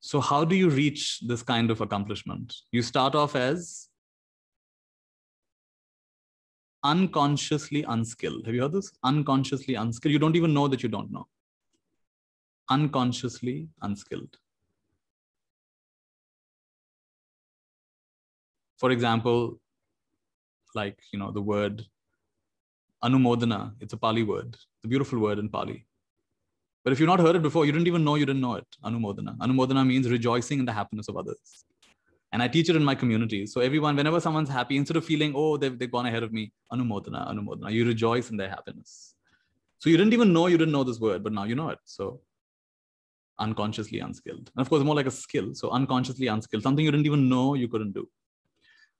Speaker 3: so how do you reach this kind of accomplishment you start off as unconsciously unskilled. Have you heard this? Unconsciously unskilled. You don't even know that you don't know. Unconsciously unskilled.
Speaker 4: For example,
Speaker 3: like, you know, the word anumodana, it's a Pali word, it's a beautiful word in Pali. But if you've not heard it before, you didn't even know you didn't know it. Anumodana. Anumodana means rejoicing in the happiness of others and I teach it in my community. So everyone, whenever someone's happy, instead of feeling, oh, they've, they've gone ahead of me, anumodana, anumodana, you rejoice in their happiness. So you didn't even know you didn't know this word, but now you know it. So unconsciously unskilled. And of course, more like a skill. So unconsciously unskilled, something you didn't even know you couldn't do.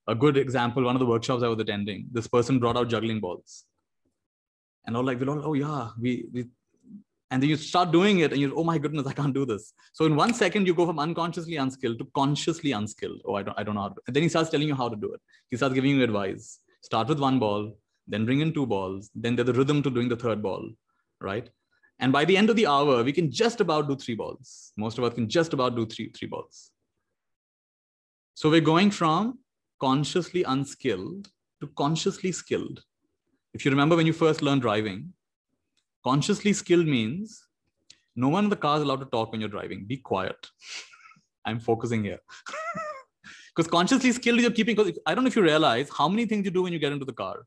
Speaker 3: A good example, one of the workshops I was attending, this person brought out juggling balls. And all like, we're all, oh yeah, we, we and then you start doing it and you're oh my goodness i can't do this so in one second you go from unconsciously unskilled to consciously unskilled oh i don't i don't know how to and then he starts telling you how to do it he starts giving you advice start with one ball then bring in two balls then there's the rhythm to doing the third ball right and by the end of the hour we can just about do three balls most of us can just about do three three balls so we're going from consciously unskilled to consciously skilled if you remember when you first learned driving Consciously skilled means no one in the car is allowed to talk when you're driving. Be quiet. I'm focusing here. Because consciously skilled, you're keeping, because I don't know if you realize how many things you do when you get into the car.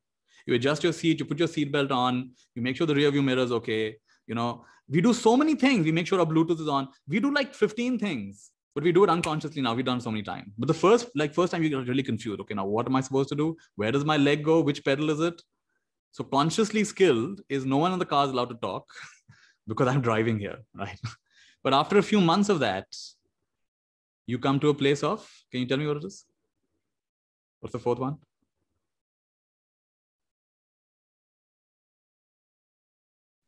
Speaker 3: You adjust your seat, you put your seatbelt on, you make sure the rear view mirror is okay. You know, we do so many things. We make sure our Bluetooth is on. We do like 15 things, but we do it unconsciously now. We've done so many times. But the first, like first time you get really confused. Okay, now what am I supposed to do? Where does my leg go? Which pedal is it? So consciously skilled is no one in the car is allowed to talk because I'm driving here, right? But after a few months of that, you come to a place of, can you tell me what it is? What's the fourth one?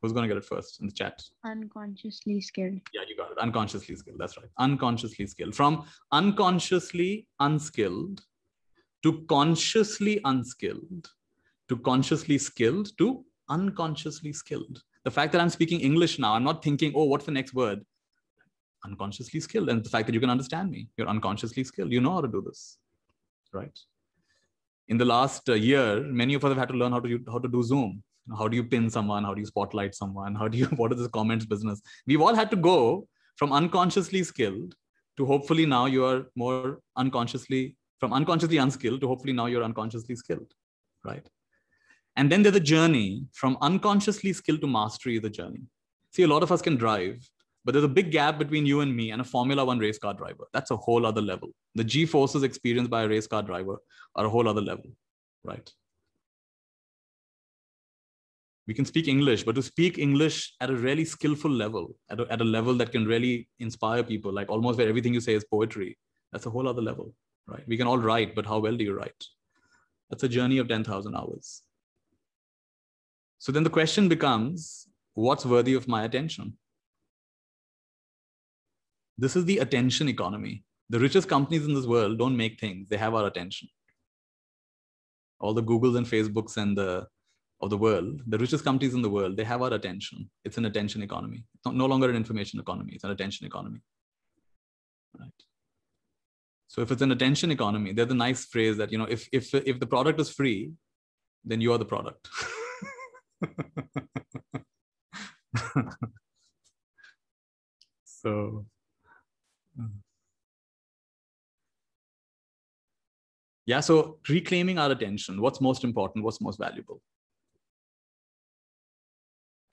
Speaker 3: Who's going to get it first in the chat?
Speaker 4: Unconsciously skilled.
Speaker 3: Yeah, you got it. Unconsciously skilled. That's right. Unconsciously skilled. From unconsciously unskilled to consciously unskilled to consciously skilled to unconsciously skilled. The fact that I'm speaking English now, I'm not thinking, oh, what's the next word? Unconsciously skilled. And the fact that you can understand me, you're unconsciously skilled. You know how to do this, right? In the last uh, year, many of us have had to learn how to, how to do Zoom. How do you pin someone? How do you spotlight someone? How do you, what is this comments business? We've all had to go from unconsciously skilled to hopefully now you are more unconsciously, from unconsciously unskilled to hopefully now you're unconsciously skilled, right? And then there's a journey from unconsciously skill to mastery The journey. See, a lot of us can drive, but there's a big gap between you and me and a Formula One race car driver. That's a whole other level. The G forces experienced by a race car driver are a whole other level, right? We can speak English, but to speak English at a really skillful level, at a, at a level that can really inspire people, like almost where everything you say is poetry, that's a whole other level, right? We can all write, but how well do you write? That's a journey of 10,000 hours. So then the question becomes what's worthy of my attention? This is the attention economy. The richest companies in this world don't make things, they have our attention. All the Googles and Facebooks and the of the world, the richest companies in the world, they have our attention. It's an attention economy. It's not, no longer an information economy, it's an attention economy. Right. So if it's an attention economy, there's a nice phrase that, you know, if if if the product is free, then you are the product. so mm.
Speaker 4: yeah so reclaiming our
Speaker 3: attention what's most important what's most valuable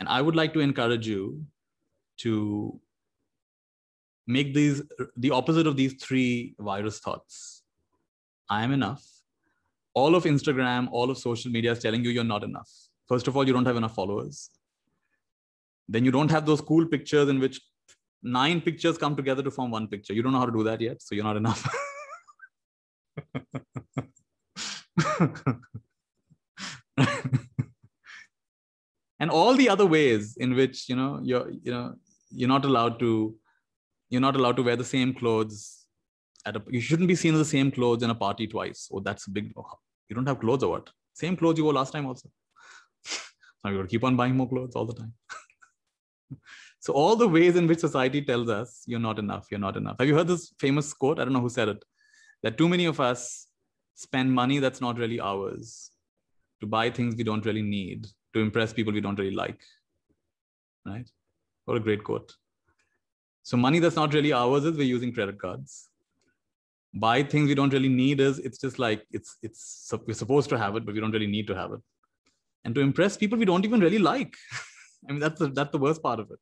Speaker 3: and i would like to encourage you to make these the opposite of these three virus thoughts i am enough all of instagram all of social media is telling you you're not enough first of all you don't have enough followers then you don't have those cool pictures in which nine pictures come together to form one picture you don't know how to do that yet so you're not enough and all the other ways in which you know you're you know you're not allowed to you're not allowed to wear the same clothes at a you shouldn't be seen in the same clothes in a party twice oh that's a big oh, you don't have clothes or what same clothes you wore last time also now you've got to keep on buying more clothes all the time. so all the ways in which society tells us you're not enough, you're not enough. Have you heard this famous quote? I don't know who said it. That too many of us spend money that's not really ours to buy things we don't really need, to impress people we don't really like. Right? What a great quote. So money that's not really ours is we're using credit cards. Buy things we don't really need is it's just like it's it's we're supposed to have it, but we don't really need to have it and to impress people we don't even really like. I mean, that's the, that's the worst part of it.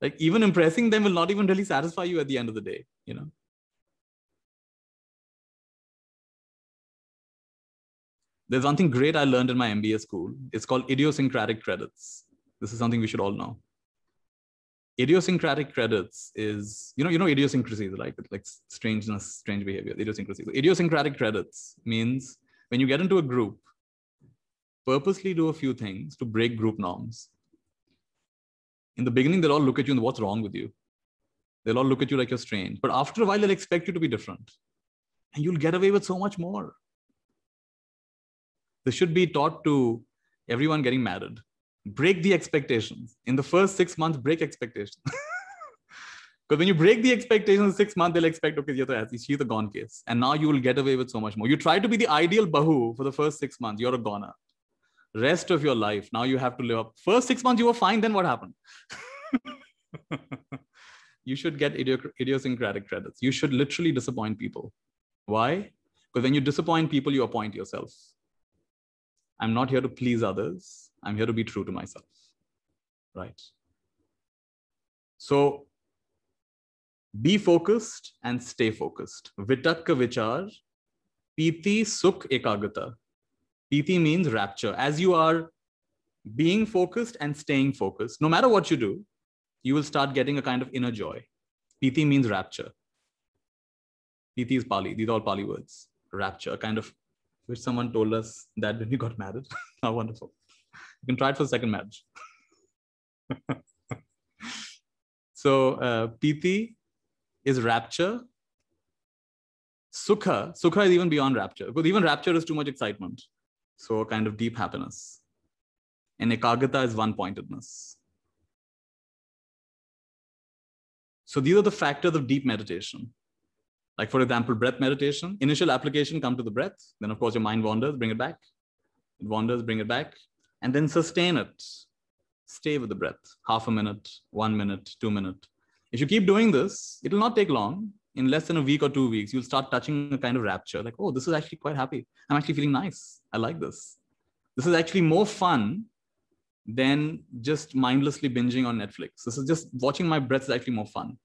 Speaker 3: Like even impressing them will not even really satisfy you at the end of the day, you know. There's one thing great I learned in my MBA school. It's called idiosyncratic credits. This is something we should all know. Idiosyncratic credits is, you know, you know, idiosyncrasies, like like strangeness, strange behavior, idiosyncrasies. Idiosyncratic credits means when you get into a group purposely do a few things to break group norms. In the beginning, they'll all look at you and what's wrong with you. They'll all look at you like you're strange. But after a while, they'll expect you to be different. And you'll get away with so much more. This should be taught to everyone getting married. Break the expectations. In the first six months, break expectations. Because when you break the expectations six months, they'll expect, okay, she's a gone case. And now you will get away with so much more. You try to be the ideal Bahu for the first six months, you're a goner rest of your life now you have to live up first six months you were fine then what happened you should get idiosyncratic credits you should literally disappoint people why because when you disappoint people you appoint yourself i'm not here to please others i'm here to be true to myself right so be focused and stay focused vitakka vichar piti sukh ekagata Iti means rapture. As you are being focused and staying focused, no matter what you do, you will start getting a kind of inner joy. Piti means rapture. Piti is Pali. These are all Pali words. Rapture, kind of which someone told us that when we got married. How wonderful. You can try it for the second marriage. so uh, Piti is rapture. Sukha, Sukha is even beyond rapture because even rapture is too much excitement. So a kind of deep happiness. And ekagata is one pointedness. So these are the factors of deep meditation. Like, for example, breath meditation, initial application, come to the breath. Then, of course, your mind wanders, bring it back. It wanders, bring it back. And then sustain it. Stay with the breath, half a minute, one minute, two minute. If you keep doing this, it will not take long. In less than a week or two weeks, you'll start touching a kind of rapture like, oh, this is actually quite happy. I'm actually feeling nice. I like this. This is actually more fun than just mindlessly binging on Netflix. This is just watching my breath is actually more fun.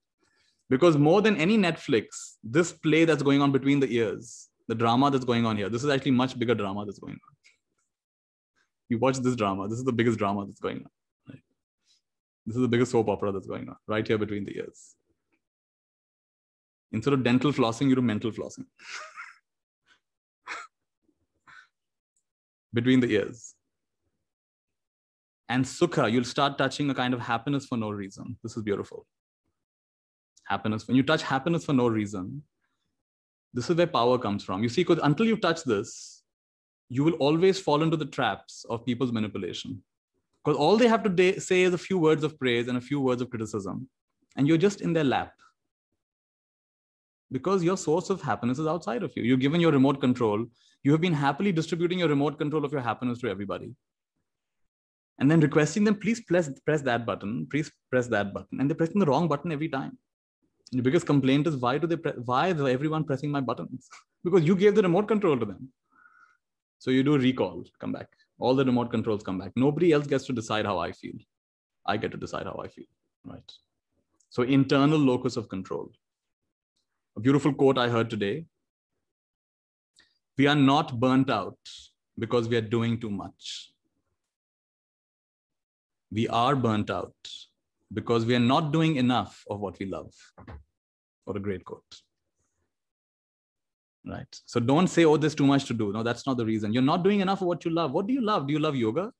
Speaker 3: Because more than any Netflix, this play that's going on between the ears, the drama that's going on here, this is actually much bigger drama that's going on. You watch this drama, this is the biggest drama that's going on. This is the biggest soap opera that's going on, right here between the ears. Instead of dental flossing, you do mental flossing. between the ears. And sukha, you'll start touching a kind of happiness for no reason. This is beautiful. Happiness. When you touch happiness for no reason, this is where power comes from. You see, because until you touch this, you will always fall into the traps of people's manipulation. Because all they have to say is a few words of praise and a few words of criticism, and you're just in their lap because your source of happiness is outside of you. You're given your remote control. You have been happily distributing your remote control of your happiness to everybody. And then requesting them, please press, press that button, please press that button. And they're pressing the wrong button every time. And the biggest complaint is why do they pre- why is everyone pressing my buttons? because you gave the remote control to them. So you do recall, come back. All the remote controls come back. Nobody else gets to decide how I feel. I get to decide how I feel. Right. So internal locus of control a beautiful quote I heard today. We are not burnt out because we are doing too much. We are burnt out because we are not doing enough of what we love. What a great quote. Right. So don't say, oh, there's too much to do. No, that's not the reason. You're not doing enough of what you love. What do you love? Do you love yoga?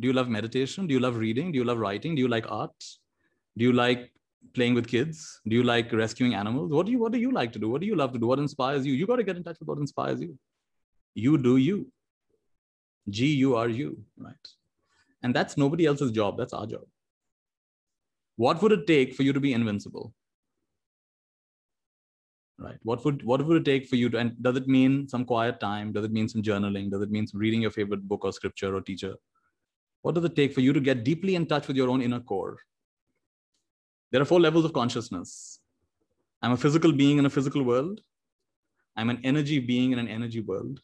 Speaker 3: Do you love meditation? Do you love reading? Do you love writing? Do you like art? Do you like playing with kids? Do you like rescuing animals? What do you What do you like to do? What do you love to do? What inspires you? You got to get in touch with what inspires you. You do you. G U R U, right? And that's nobody else's job. That's our job. What would it take for you to be invincible? Right. What would what would it take for you to? And does it mean some quiet time? Does it mean some journaling? Does it mean reading your favorite book or scripture or teacher? What does it take for you to get deeply in touch with your own inner core? There are four levels of consciousness. I'm a physical being in a physical world. I'm an energy being in an energy world.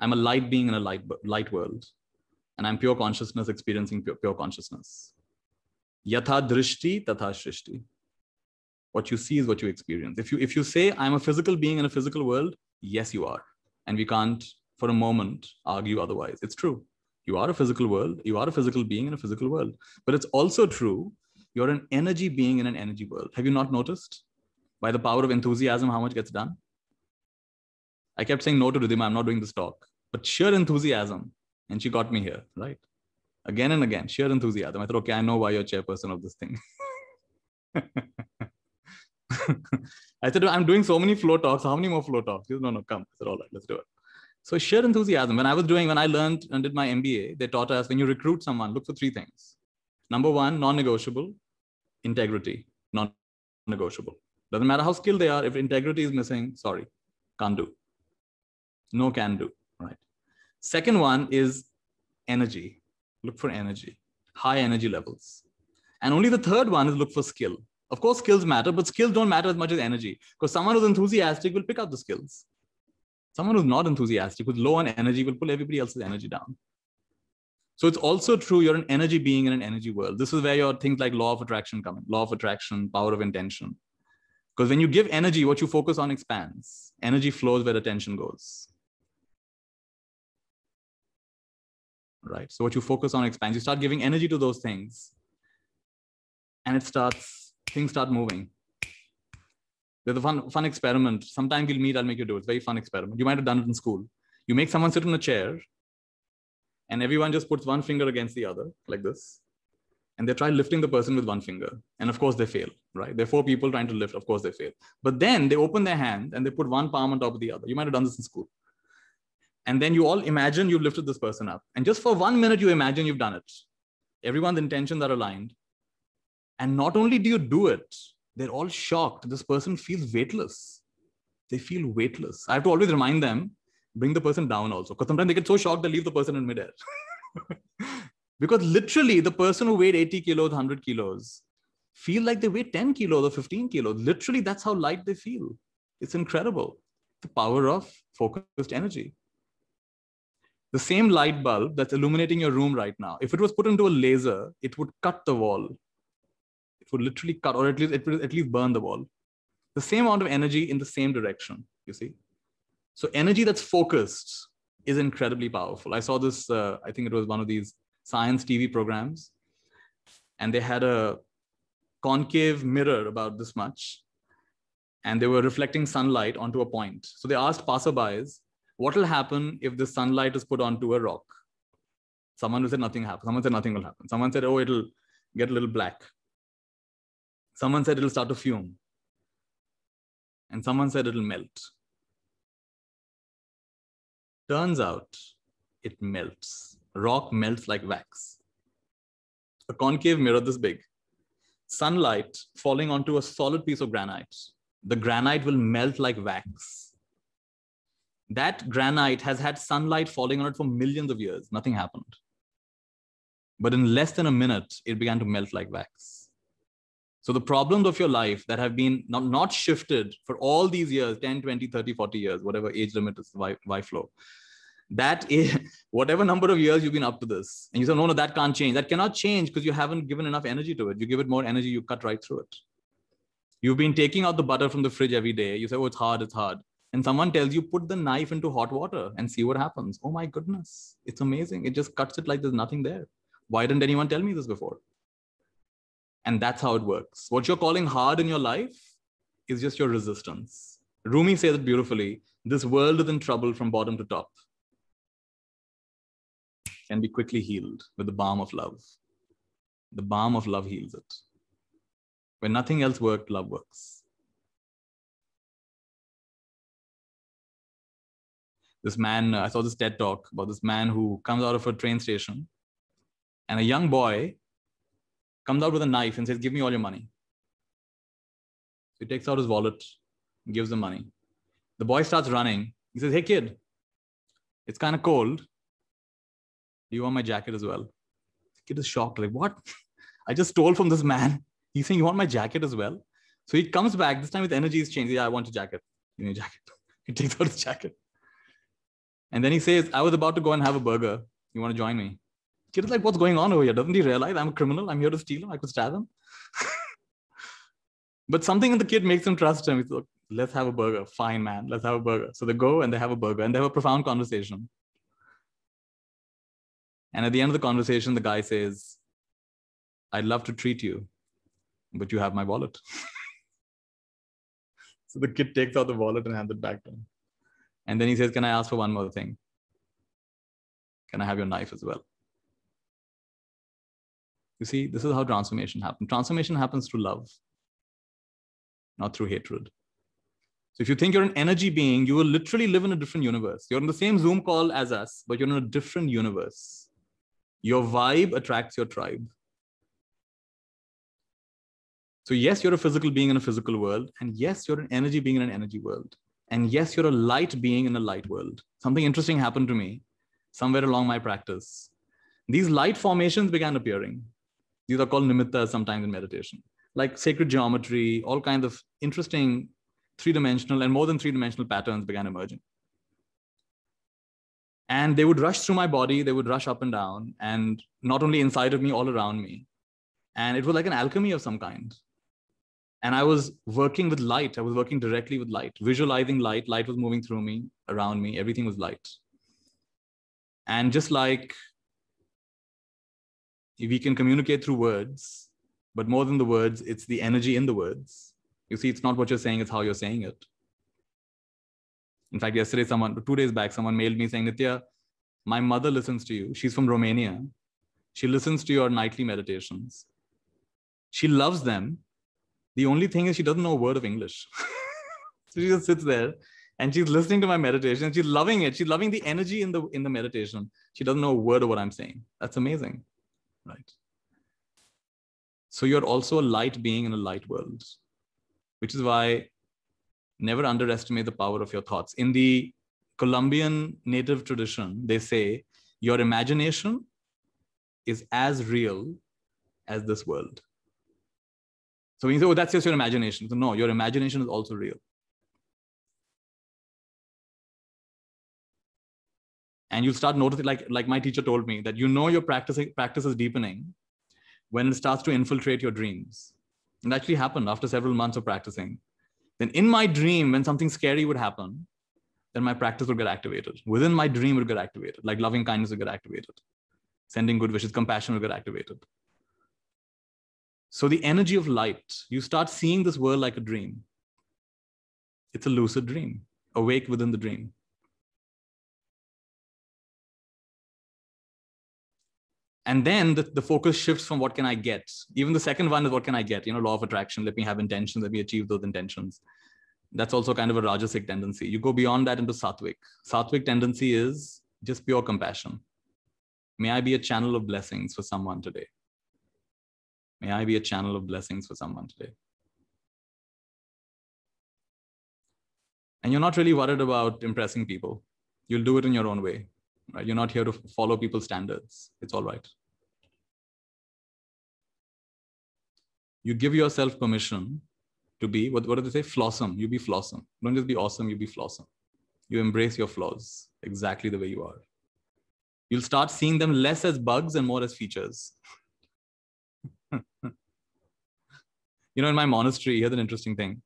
Speaker 3: I'm a light being in a light, light world. And I'm pure consciousness experiencing pure, pure consciousness. Yatha drishti tatha srishti. What you see is what you experience. If you, if you say, I'm a physical being in a physical world, yes, you are. And we can't, for a moment, argue otherwise. It's true. You are a physical world. You are a physical being in a physical world. But it's also true you're an energy being in an energy world. Have you not noticed? By the power of enthusiasm, how much gets done? I kept saying no to Ridhima, I'm not doing this talk. But sheer enthusiasm, and she got me here, right? Again and again, sheer enthusiasm. I thought, okay, I know why you're chairperson of this thing. I said, I'm doing so many flow talks. How many more flow talks? She said, no, no, come. I said, all right, let's do it. So sheer enthusiasm. When I was doing, when I learned and did my MBA, they taught us when you recruit someone, look for three things. Number one, non-negotiable integrity, non-negotiable. Doesn't matter how skilled they are, if integrity is missing, sorry, can't do. No can do, right? Second one is energy. Look for energy, high energy levels. And only the third one is look for skill. Of course, skills matter, but skills don't matter as much as energy because someone who's enthusiastic will pick up the skills. Someone who's not enthusiastic, who's low on energy, will pull everybody else's energy down. So it's also true you're an energy being in an energy world. This is where your things like law of attraction come in, law of attraction, power of intention. Because when you give energy, what you focus on expands. Energy flows where attention goes. Right. So what you focus on expands. You start giving energy to those things. And it starts, things start moving. There's a fun, fun experiment. Sometime we'll meet, I'll make you do it. It's very fun experiment. You might have done it in school. You make someone sit in a chair and everyone just puts one finger against the other like this and they try lifting the person with one finger and of course they fail right there are four people trying to lift of course they fail but then they open their hand and they put one palm on top of the other you might have done this in school and then you all imagine you've lifted this person up and just for one minute you imagine you've done it everyone's intentions are aligned and not only do you do it they're all shocked this person feels weightless they feel weightless i have to always remind them bring the person down also. Because sometimes they get so shocked they leave the person in midair. because literally the person who weighed 80 kilos, 100 kilos, feel like they weigh 10 kilos or 15 kilos. Literally, that's how light they feel. It's incredible. The power of focused energy. The same light bulb that's illuminating your room right now, if it was put into a laser, it would cut the wall. It would literally cut, or at least it would at least burn the wall. The same amount of energy in the same direction, you see. So energy that's focused is incredibly powerful. I saw this, uh, I think it was one of these science TV programs, and they had a concave mirror about this much, and they were reflecting sunlight onto a point. So they asked passerbys, what will happen if the sunlight is put onto a rock? Someone said nothing happens. Someone said nothing will happen. Someone said, oh, it'll get a little black. Someone said it'll start to fume. And someone said it'll melt. Turns out it melts. Rock melts like wax. A concave mirror this big. Sunlight falling onto a solid piece of granite. The granite will melt like wax. That granite has had sunlight falling on it for millions of years. Nothing happened. But in less than a minute, it began to melt like wax. So the problems of your life that have been not, not shifted for all these years 10, 20, 30, 40 years, whatever age limit is flow That is whatever number of years you've been up to this. And you say, no, no, that can't change. That cannot change because you haven't given enough energy to it. You give it more energy, you cut right through it. You've been taking out the butter from the fridge every day. You say, oh, it's hard, it's hard. And someone tells you, put the knife into hot water and see what happens. Oh my goodness, it's amazing. It just cuts it like there's nothing there. Why didn't anyone tell me this before? And that's how it works. What you're calling hard in your life is just your resistance. Rumi says it beautifully this world is in trouble from bottom to top, can be quickly healed with the balm of love. The balm of love heals it. When nothing else worked, love works. This man, uh, I saw this TED talk about this man who comes out of a train station and a young boy comes out with a knife and says, Give me all your money. So he takes out his wallet, gives the money. The boy starts running. He says, Hey, kid, it's kind of cold. Do you want my jacket as well? The kid is shocked, like, What? I just stole from this man. He's saying, You want my jacket as well? So he comes back. This time with energy is changed. Yeah, I want a jacket. Give me a jacket. he takes out his jacket. And then he says, I was about to go and have a burger. You want to join me? is like, what's going on over here? Doesn't he realize I'm a criminal? I'm here to steal him. I could stab him. but something in the kid makes him trust him. He's like, let's have a burger. Fine, man. Let's have a burger. So they go and they have a burger and they have a profound conversation. And at the end of the conversation, the guy says, I'd love to treat you, but you have my wallet. so the kid takes out the wallet and hands it back to him. And then he says, Can I ask for one more thing? Can I have your knife as well? You see, this is how transformation happens. Transformation happens through love, not through hatred. So if you think you're an energy being, you will literally live in a different universe. You're in the same Zoom call as us, but you're in a different universe. Your vibe attracts your tribe. So, yes, you're a physical being in a physical world. And yes, you're an energy being in an energy world. And yes, you're a light being in a light world. Something interesting happened to me somewhere along my practice. These light formations began appearing. These are called nimitta. sometimes in meditation, like sacred geometry, all kinds of interesting three dimensional and more than three dimensional patterns began emerging. And they would rush through my body, they would rush up and down, and not only inside of me, all around me. And it was like an alchemy of some kind. And I was working with light, I was working directly with light, visualizing light. Light was moving through me, around me, everything was light. And just like we can communicate through words, but more than the words, it's the energy in the words. You see, it's not what you're saying, it's how you're saying it. In fact, yesterday, someone, two days back, someone mailed me saying, Nitya, my mother listens to you. She's from Romania. She listens to your nightly meditations. She loves them. The only thing is, she doesn't know a word of English. so she just sits there and she's listening to my meditation. She's loving it. She's loving the energy in the in the meditation. She doesn't know a word of what I'm saying. That's amazing right? So you're also a light being in a light world, which is why never underestimate the power of your thoughts. In the Colombian native tradition, they say your imagination is as real as this world. So when you say, oh, that's just your imagination. So no, your imagination is also real. and you'll start noticing like like my teacher told me that you know your practice is deepening when it starts to infiltrate your dreams it actually happened after several months of practicing then in my dream when something scary would happen then my practice would get activated within my dream would get activated like loving kindness would get activated sending good wishes compassion would get activated so the energy of light you start seeing this world like a dream it's a lucid dream awake within the dream and then the, the focus shifts from what can i get even the second one is what can i get you know law of attraction let me have intentions. let me achieve those intentions that's also kind of a rajasic tendency you go beyond that into sattvic sattvic tendency is just pure compassion may i be a channel of blessings for someone today may i be a channel of blessings for someone today and you're not really worried about impressing people you'll do it in your own way Right? You're not here to follow people's standards. It's all right. You give yourself permission to be, what, what do they say? Flossom. You be flossom. Don't just be awesome, you be flossom. You embrace your flaws exactly the way you are. You'll start seeing them less as bugs and more as features.
Speaker 4: you
Speaker 3: know, in my monastery, here's an interesting thing.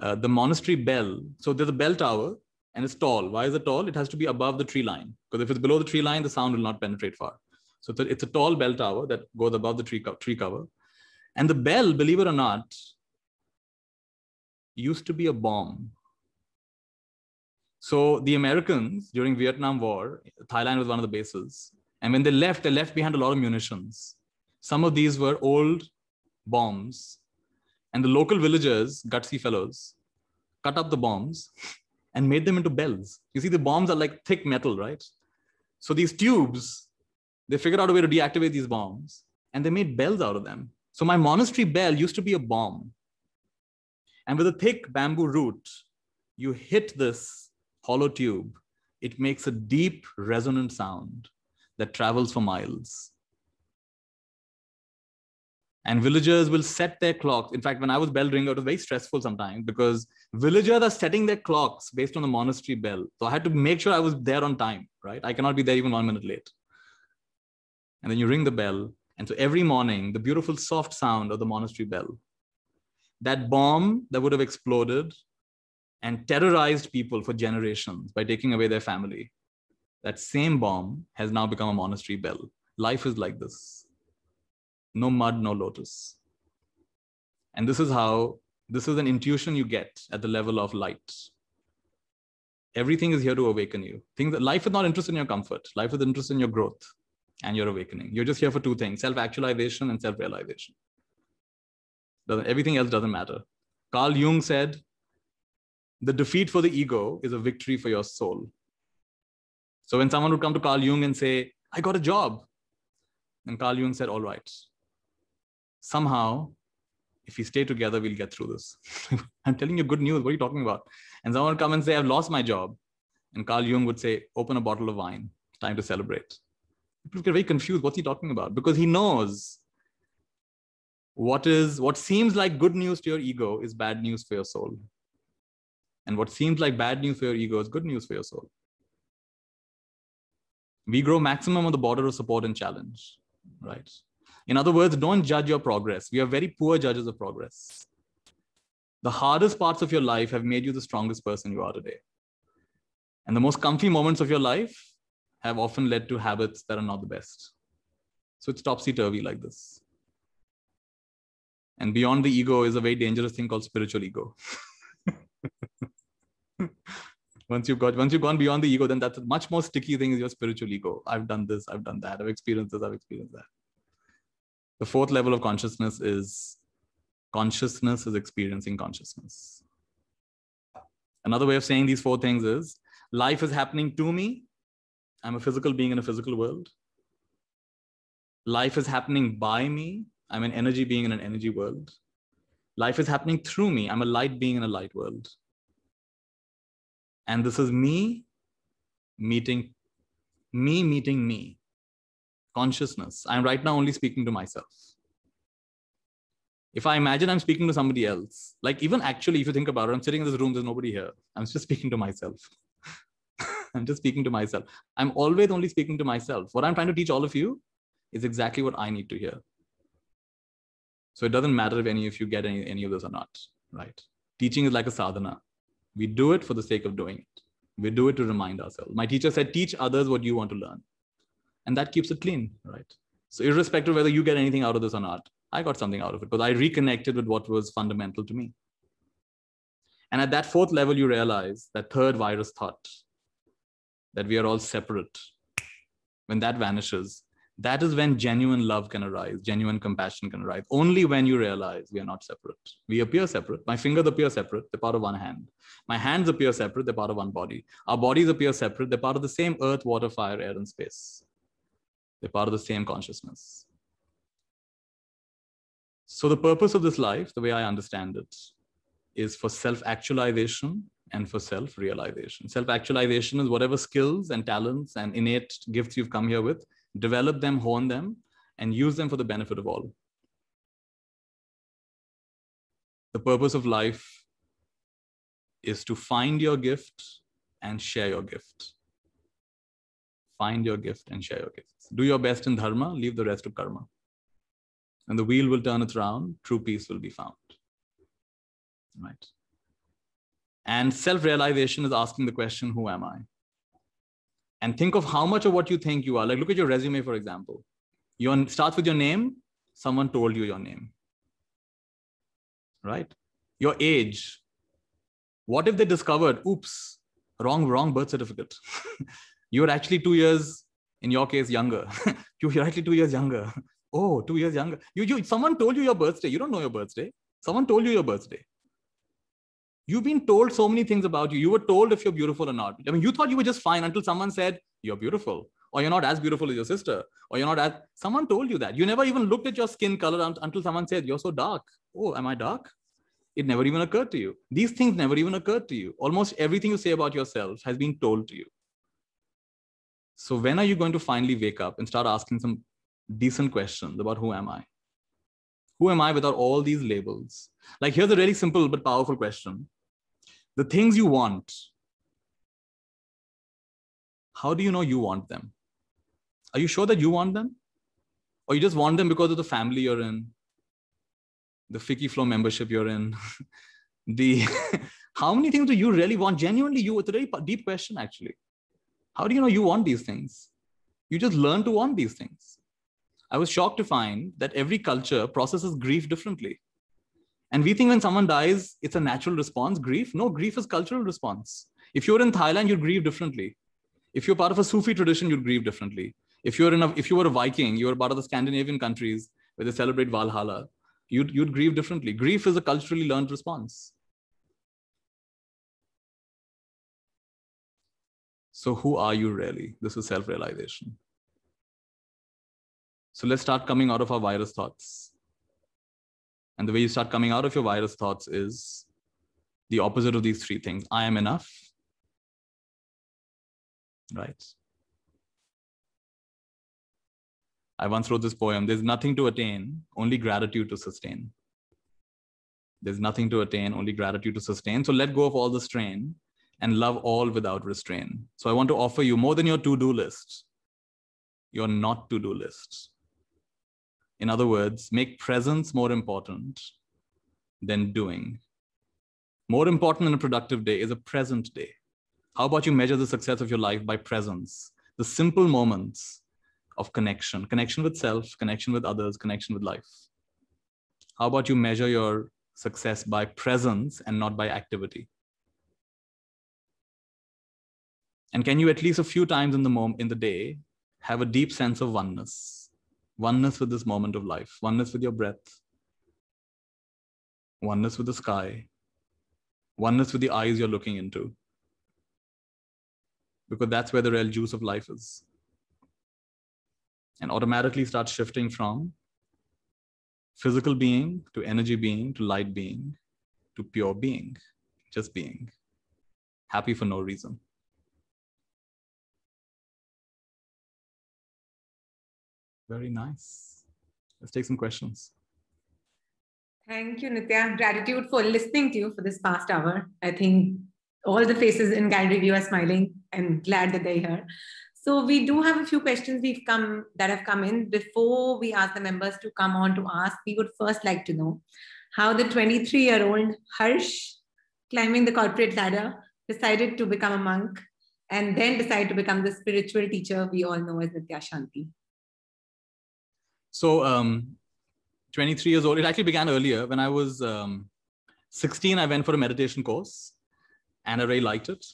Speaker 3: Uh, the monastery bell. So there's a bell tower and it's tall. Why is it tall? It has to be above the tree line because if it's below the tree line, the sound will not penetrate far. So it's a tall bell tower that goes above the tree, co tree cover. And the bell, believe it or not, used to be a bomb. So the Americans during Vietnam War, Thailand was one of the bases. And when they left, they left behind a lot of munitions. Some of these were old bombs. And the local villagers, gutsy fellows, cut up the bombs and made them into bells. You see, the bombs are like thick metal, right? So these tubes, they figured out a way to deactivate these bombs and they made bells out of them. So my monastery bell used to be a bomb. And with a thick bamboo root, you hit this hollow tube, it makes a deep resonant sound that travels for miles and villagers will set their clocks. In fact, when I was bell ringer, it was very stressful sometimes because villagers are setting their clocks based on the monastery bell. So I had to make sure I was there on time, right? I cannot be there even one minute late. And then you ring the bell. And so every morning, the beautiful soft sound of the monastery bell, that bomb that would have exploded and terrorized people for generations by taking away their family, that same bomb has now become a monastery bell. Life is like this no mud, no lotus. And this is how, this is an intuition you get at the level of light. Everything is here to awaken you. Things that life is not interested in your comfort. Life is interested in your growth and your awakening. You're just here for two things, self-actualization and self-realization. Everything else doesn't matter. Carl Jung said, the defeat for the ego is a victory for your soul. So when someone would come to Carl Jung and say, I got a job, and Carl Jung said, All right, somehow if we stay together we'll get through this i'm telling you good news what are you talking about and someone would come and say i've lost my job and carl jung would say open a bottle of wine it's time to celebrate people get very confused what's he talking about because he knows what is what seems like good news to your ego is bad news for your soul and what seems like bad news for your ego is good news for your soul we grow maximum on the border of support and challenge right in other words, don't judge your progress. We are very poor judges of progress. The hardest parts of your life have made you the strongest person you are today. And the most comfy moments of your life have often led to habits that are not the best. So it's topsy turvy like this. And beyond the ego is a very dangerous thing called spiritual ego. once you've got once you've gone beyond the ego, then that's a much more sticky thing is your spiritual ego. I've done this, I've done that, I've experienced this, I've experienced that. The fourth level of consciousness is consciousness is experiencing consciousness. Another way of saying these four things is life is happening to me. I'm a physical being in a physical world. Life is happening by me. I'm an energy being in an energy world. Life is happening through me. I'm a light being in a light world. And this is me meeting me meeting me consciousness. I'm right now only speaking to myself. If I imagine I'm speaking to somebody else, like even actually, if you think about it, I'm sitting in this room, there's nobody here. I'm just speaking to myself. I'm just speaking to myself. I'm always only speaking to myself. What I'm trying to teach all of you is exactly what I need to hear. So it doesn't matter if any of you get any, any of this or not, right? Teaching is like a sadhana. We do it for the sake of doing it. We do it to remind ourselves. My teacher said, teach others what you want to learn and that keeps it clean right so irrespective of whether you get anything out of this or not i got something out of it because i reconnected with what was fundamental to me and at that fourth level you realize that third virus thought that we are all separate when that vanishes that is when genuine love can arise genuine compassion can arise only when you realize we are not separate we appear separate my fingers appear separate they're part of one hand my hands appear separate they're part of one body our bodies appear separate they're part of the same earth water fire air and space they're part of the same consciousness. So, the purpose of this life, the way I understand it, is for self actualization and for self realization. Self actualization is whatever skills and talents and innate gifts you've come here with, develop them, hone them, and use them for the benefit of all. The purpose of life is to find your gift and share your gift. Find your gift and share your gift do your best in dharma, leave the rest to karma. And the wheel will turn its round, true peace will be found. Right? And self realization is asking the question, Who am I? And think of how much of what you think you are. Like, look at your resume, for example. You starts with your name, someone told you your name. Right? Your age. What if they discovered, oops, wrong, wrong birth certificate? you are actually two years in your case younger you're likely two years younger oh two years younger you, you someone told you your birthday you don't know your birthday someone told you your birthday you've been told so many things about you you were told if you're beautiful or not i mean you thought you were just fine until someone said you're beautiful or you're not as beautiful as your sister or you're not as someone told you that you never even looked at your skin color until someone said you're so dark oh am i dark it never even occurred to you these things never even occurred to you almost everything you say about yourself has been told to you so when are you going to finally wake up and start asking some decent questions about who am I? Who am I without all these labels? Like, here's a really simple but powerful question The things you want, how do you know you want them? Are you sure that you want them? Or you just want them because of the family you're in, the Fiki Flow membership you're in, the how many things do you really want? Genuinely, you, it's a very deep question, actually. How do you know you want these things? You just learn to want these things. I was shocked to find that every culture processes grief differently. And we think when someone dies, it's a natural response, grief. No, grief is cultural response. If you're in Thailand, you'd grieve differently. If you're part of a Sufi tradition, you'd grieve differently. If you're in a, if you were a Viking, you were part of the Scandinavian countries where they celebrate Valhalla, you'd, you'd grieve differently. Grief is a culturally learned response.
Speaker 4: So, who are you really? This is self realization.
Speaker 3: So, let's start coming out of our virus thoughts. And the way you start coming out of your virus thoughts is the opposite of these three things I am enough, right? I once wrote this poem There's nothing to attain, only gratitude to sustain. There's nothing to attain, only gratitude to sustain. So let go of all the strain and love all without restraint. So I want to offer you more than your to do lists, your not to do lists. In other words, make presence more important than doing. More important than a productive day is a present day. How about you measure the success of your life by presence, the simple moments of connection, connection with self, connection with others, connection with life? How about you measure your success by presence and not by activity? And can you at least a few times in the moment in the day have a deep sense of oneness? Oneness with this moment of life, oneness with your breath, oneness with the sky, oneness with the eyes you're looking into. Because that's where the real juice of life is. And automatically start shifting from physical being to energy being to light being to pure being, just being,
Speaker 4: happy for no reason.
Speaker 3: Very nice. Let's take some questions.
Speaker 1: Thank you, Nitya. Gratitude for listening to you for this past hour. I think all the faces in gallery view are smiling and glad that they're here. So we do have a few questions we've come that have come in. Before we ask the members to come on to ask, we would first like to know how the 23-year-old Harsh climbing the corporate ladder decided to become a monk and then decided to become the spiritual teacher we all know as Nitya Shanti.
Speaker 3: So, um, 23 years old. It actually began earlier. When I was um, 16, I went for a meditation course, and I really liked it.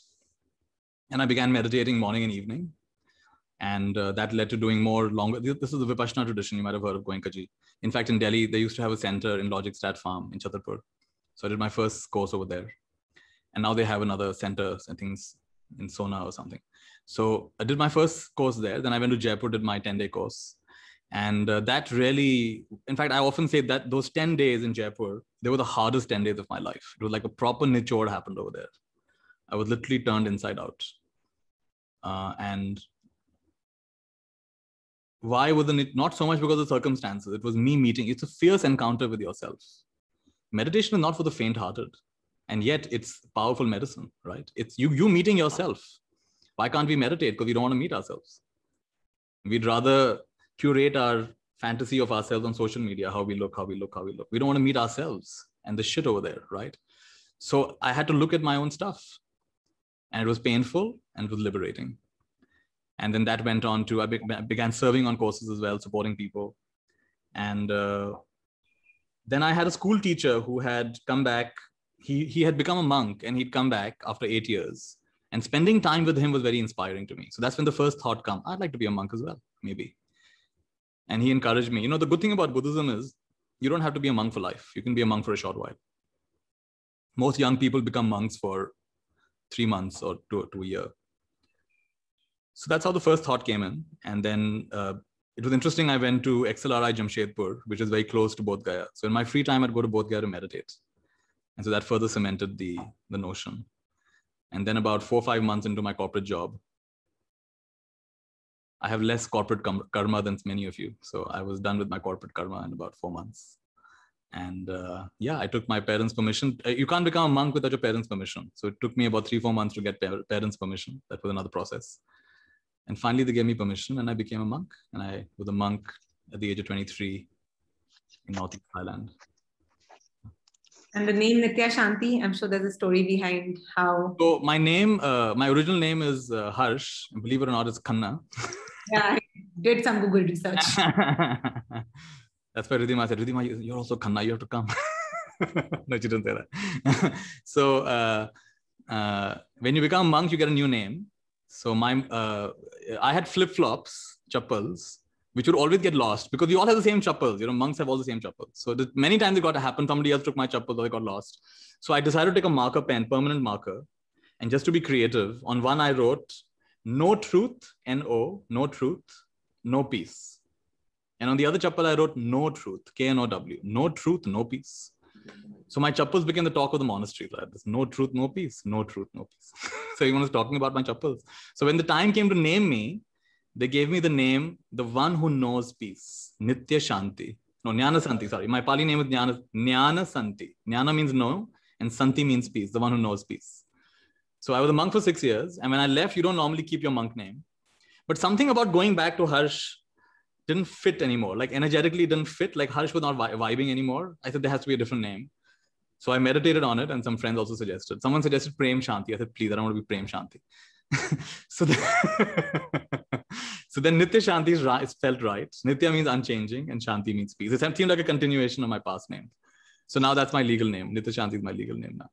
Speaker 3: And I began meditating morning and evening, and uh, that led to doing more longer. This is the Vipassana tradition. You might have heard of Goenkaji. In fact, in Delhi, they used to have a center in Logic Stat Farm in Chhatarpur. So I did my first course over there, and now they have another center and things in Sona or something. So I did my first course there. Then I went to Jaipur, did my 10 day course and uh, that really in fact i often say that those 10 days in jaipur they were the hardest 10 days of my life it was like a proper nichod happened over there i was literally turned inside out uh, and why wasn't it not so much because of circumstances it was me meeting it's a fierce encounter with yourself meditation is not for the faint hearted and yet it's powerful medicine right it's you you meeting yourself why can't we meditate because we don't want to meet ourselves we'd rather curate our fantasy of ourselves on social media how we look how we look how we look we don't want to meet ourselves and the shit over there right so i had to look at my own stuff and it was painful and it was liberating and then that went on to i be- began serving on courses as well supporting people and uh, then i had a school teacher who had come back he he had become a monk and he'd come back after 8 years and spending time with him was very inspiring to me so that's when the first thought come i'd like to be a monk as well maybe and he encouraged me you know the good thing about buddhism is you don't have to be a monk for life you can be a monk for a short while most young people become monks for three months or two to a year so that's how the first thought came in and then uh, it was interesting i went to xlri jamshedpur which is very close to bodh gaya so in my free time i'd go to bodh gaya to meditate and so that further cemented the the notion and then about four or five months into my corporate job I have less corporate karma than many of you. So I was done with my corporate karma in about four months. And uh, yeah, I took my parents' permission. Uh, you can't become a monk without your parents' permission. So it took me about three, four months to get parents' permission. That was another process. And finally, they gave me permission and I became a monk. And I was a monk at the age of 23 in Northeast Thailand.
Speaker 1: And the name Nitya Shanti, I'm sure there's a story behind how.
Speaker 3: So my name, uh, my original name is uh, Harsh. Believe it or not, it's Khanna.
Speaker 1: yeah, I did some Google research.
Speaker 3: That's why Ridhima said, Ridhima, you're also Khanna, you have to come. no, she didn't say that. so uh, uh, when you become a monk, you get a new name. So my, uh, I had flip flops, chappals, which would always get lost because you all have the same chappals. You know, monks have all the same chappals. So the, many times it got to happen. Somebody else took my chappal or they got lost. So I decided to take a marker pen, permanent marker. And just to be creative, on one I wrote, no truth, N-O, no truth, no peace. And on the other chappal, I wrote no truth, K-N-O-W, no truth, no peace. So my chappals became the talk of the monastery. Right? There's no truth, no peace, no truth, no peace. so everyone was talking about my chappals. So when the time came to name me, they gave me the name, the one who knows peace, Nitya Shanti. No, Jnana Santi, sorry. My Pali name is Jnana, Jnana Santi. Jnana means know, and Santi means peace, the one who knows peace. So I was a monk for six years. And when I left, you don't normally keep your monk name. But something about going back to Harsh didn't fit anymore. Like energetically didn't fit. Like Harsh was not vibing anymore. I said there has to be a different name. So I meditated on it, and some friends also suggested. Someone suggested Prem Shanti. I said, please, I don't want to be Prem Shanti. so, so then Nitya Shanti is, right, spelled right. Nitya means unchanging and Shanti means peace. It seemed like a continuation of my past name. So now that's my legal name. Nitya Shanti is my legal name now.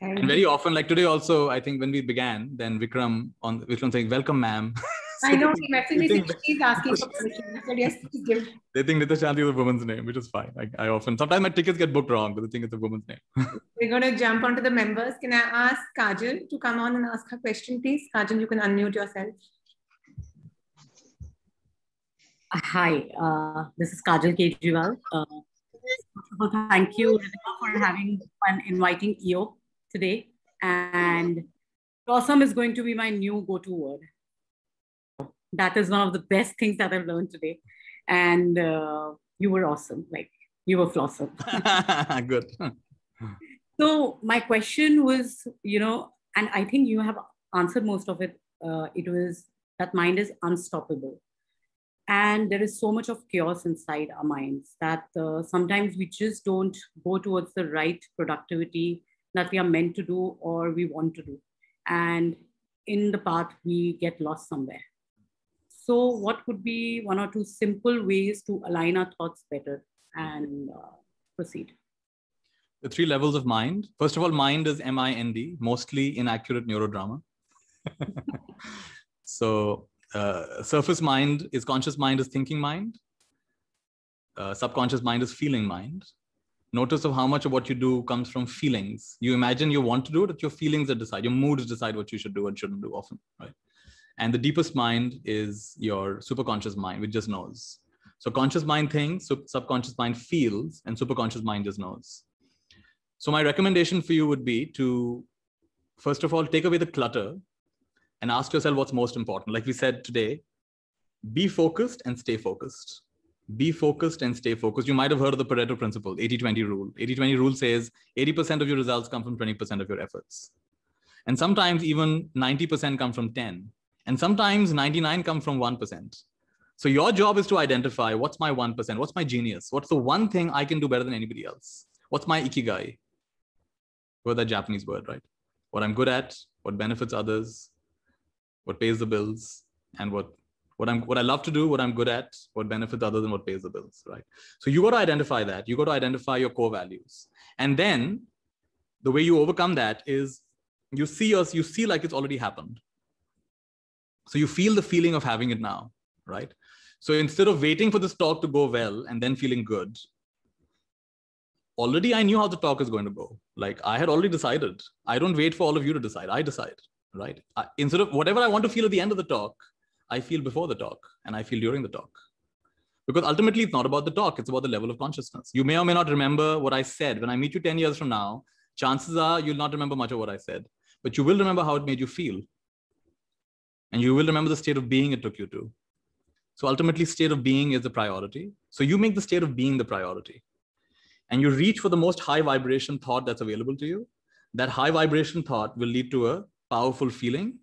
Speaker 3: And very often, like today also, I think when we began, then Vikram on Vikram saying, welcome ma'am. so
Speaker 2: I know he messaged me saying she's asking for permission. I said, yes, please give.
Speaker 3: They think Nita Shanti is a woman's name, which is fine. Like I often sometimes my tickets get booked wrong, but they think it's a woman's name.
Speaker 1: We're gonna jump onto the members. Can I ask Kajal to come on and ask her question, please? Kajal, you can unmute yourself.
Speaker 2: Hi, uh, this is Kajal Kejriwal. Uh, thank you for having and inviting EO today. And awesome is going to be my new go to word. That is one of the best things that I've learned today. And uh, you were awesome. Like, you were flossom. Good. so, my question was, you know, and I think you have answered most of it. Uh, it was that mind is unstoppable and there is so much of chaos inside our minds that uh, sometimes we just don't go towards the right productivity that we are meant to do or we want to do. And in the path, we get lost somewhere. So, what could be one or two simple ways to align our thoughts better and uh, proceed?
Speaker 3: The three levels of mind. First of all, mind is M I N D, mostly inaccurate neurodrama. so, uh, surface mind is conscious mind, is thinking mind. Uh, subconscious mind is feeling mind notice of how much of what you do comes from feelings you imagine you want to do it but your feelings that decide your moods decide what you should do and shouldn't do often right and the deepest mind is your superconscious mind which just knows so conscious mind thinks subconscious mind feels and superconscious mind just knows so my recommendation for you would be to first of all take away the clutter and ask yourself what's most important like we said today be focused and stay focused be focused and stay focused. You might have heard of the Pareto principle, 80 20 rule. 80 20 rule says 80% of your results come from 20% of your efforts. And sometimes even 90% come from 10. And sometimes 99 come from 1%. So your job is to identify what's my 1%, what's my genius, what's the one thing I can do better than anybody else, what's my ikigai, or that Japanese word, right? What I'm good at, what benefits others, what pays the bills, and what what i'm what i love to do what i'm good at what benefits other than what pays the bills right so you got to identify that you got to identify your core values and then the way you overcome that is you see us you see like it's already happened so you feel the feeling of having it now right so instead of waiting for this talk to go well and then feeling good already i knew how the talk is going to go like i had already decided i don't wait for all of you to decide i decide right I, instead of whatever i want to feel at the end of the talk I feel before the talk and I feel during the talk. Because ultimately, it's not about the talk, it's about the level of consciousness. You may or may not remember what I said. When I meet you 10 years from now, chances are you'll not remember much of what I said, but you will remember how it made you feel. And you will remember the state of being it took you to. So ultimately, state of being is the priority. So you make the state of being the priority. And you reach for the most high vibration thought that's available to you. That high vibration thought will lead to a powerful feeling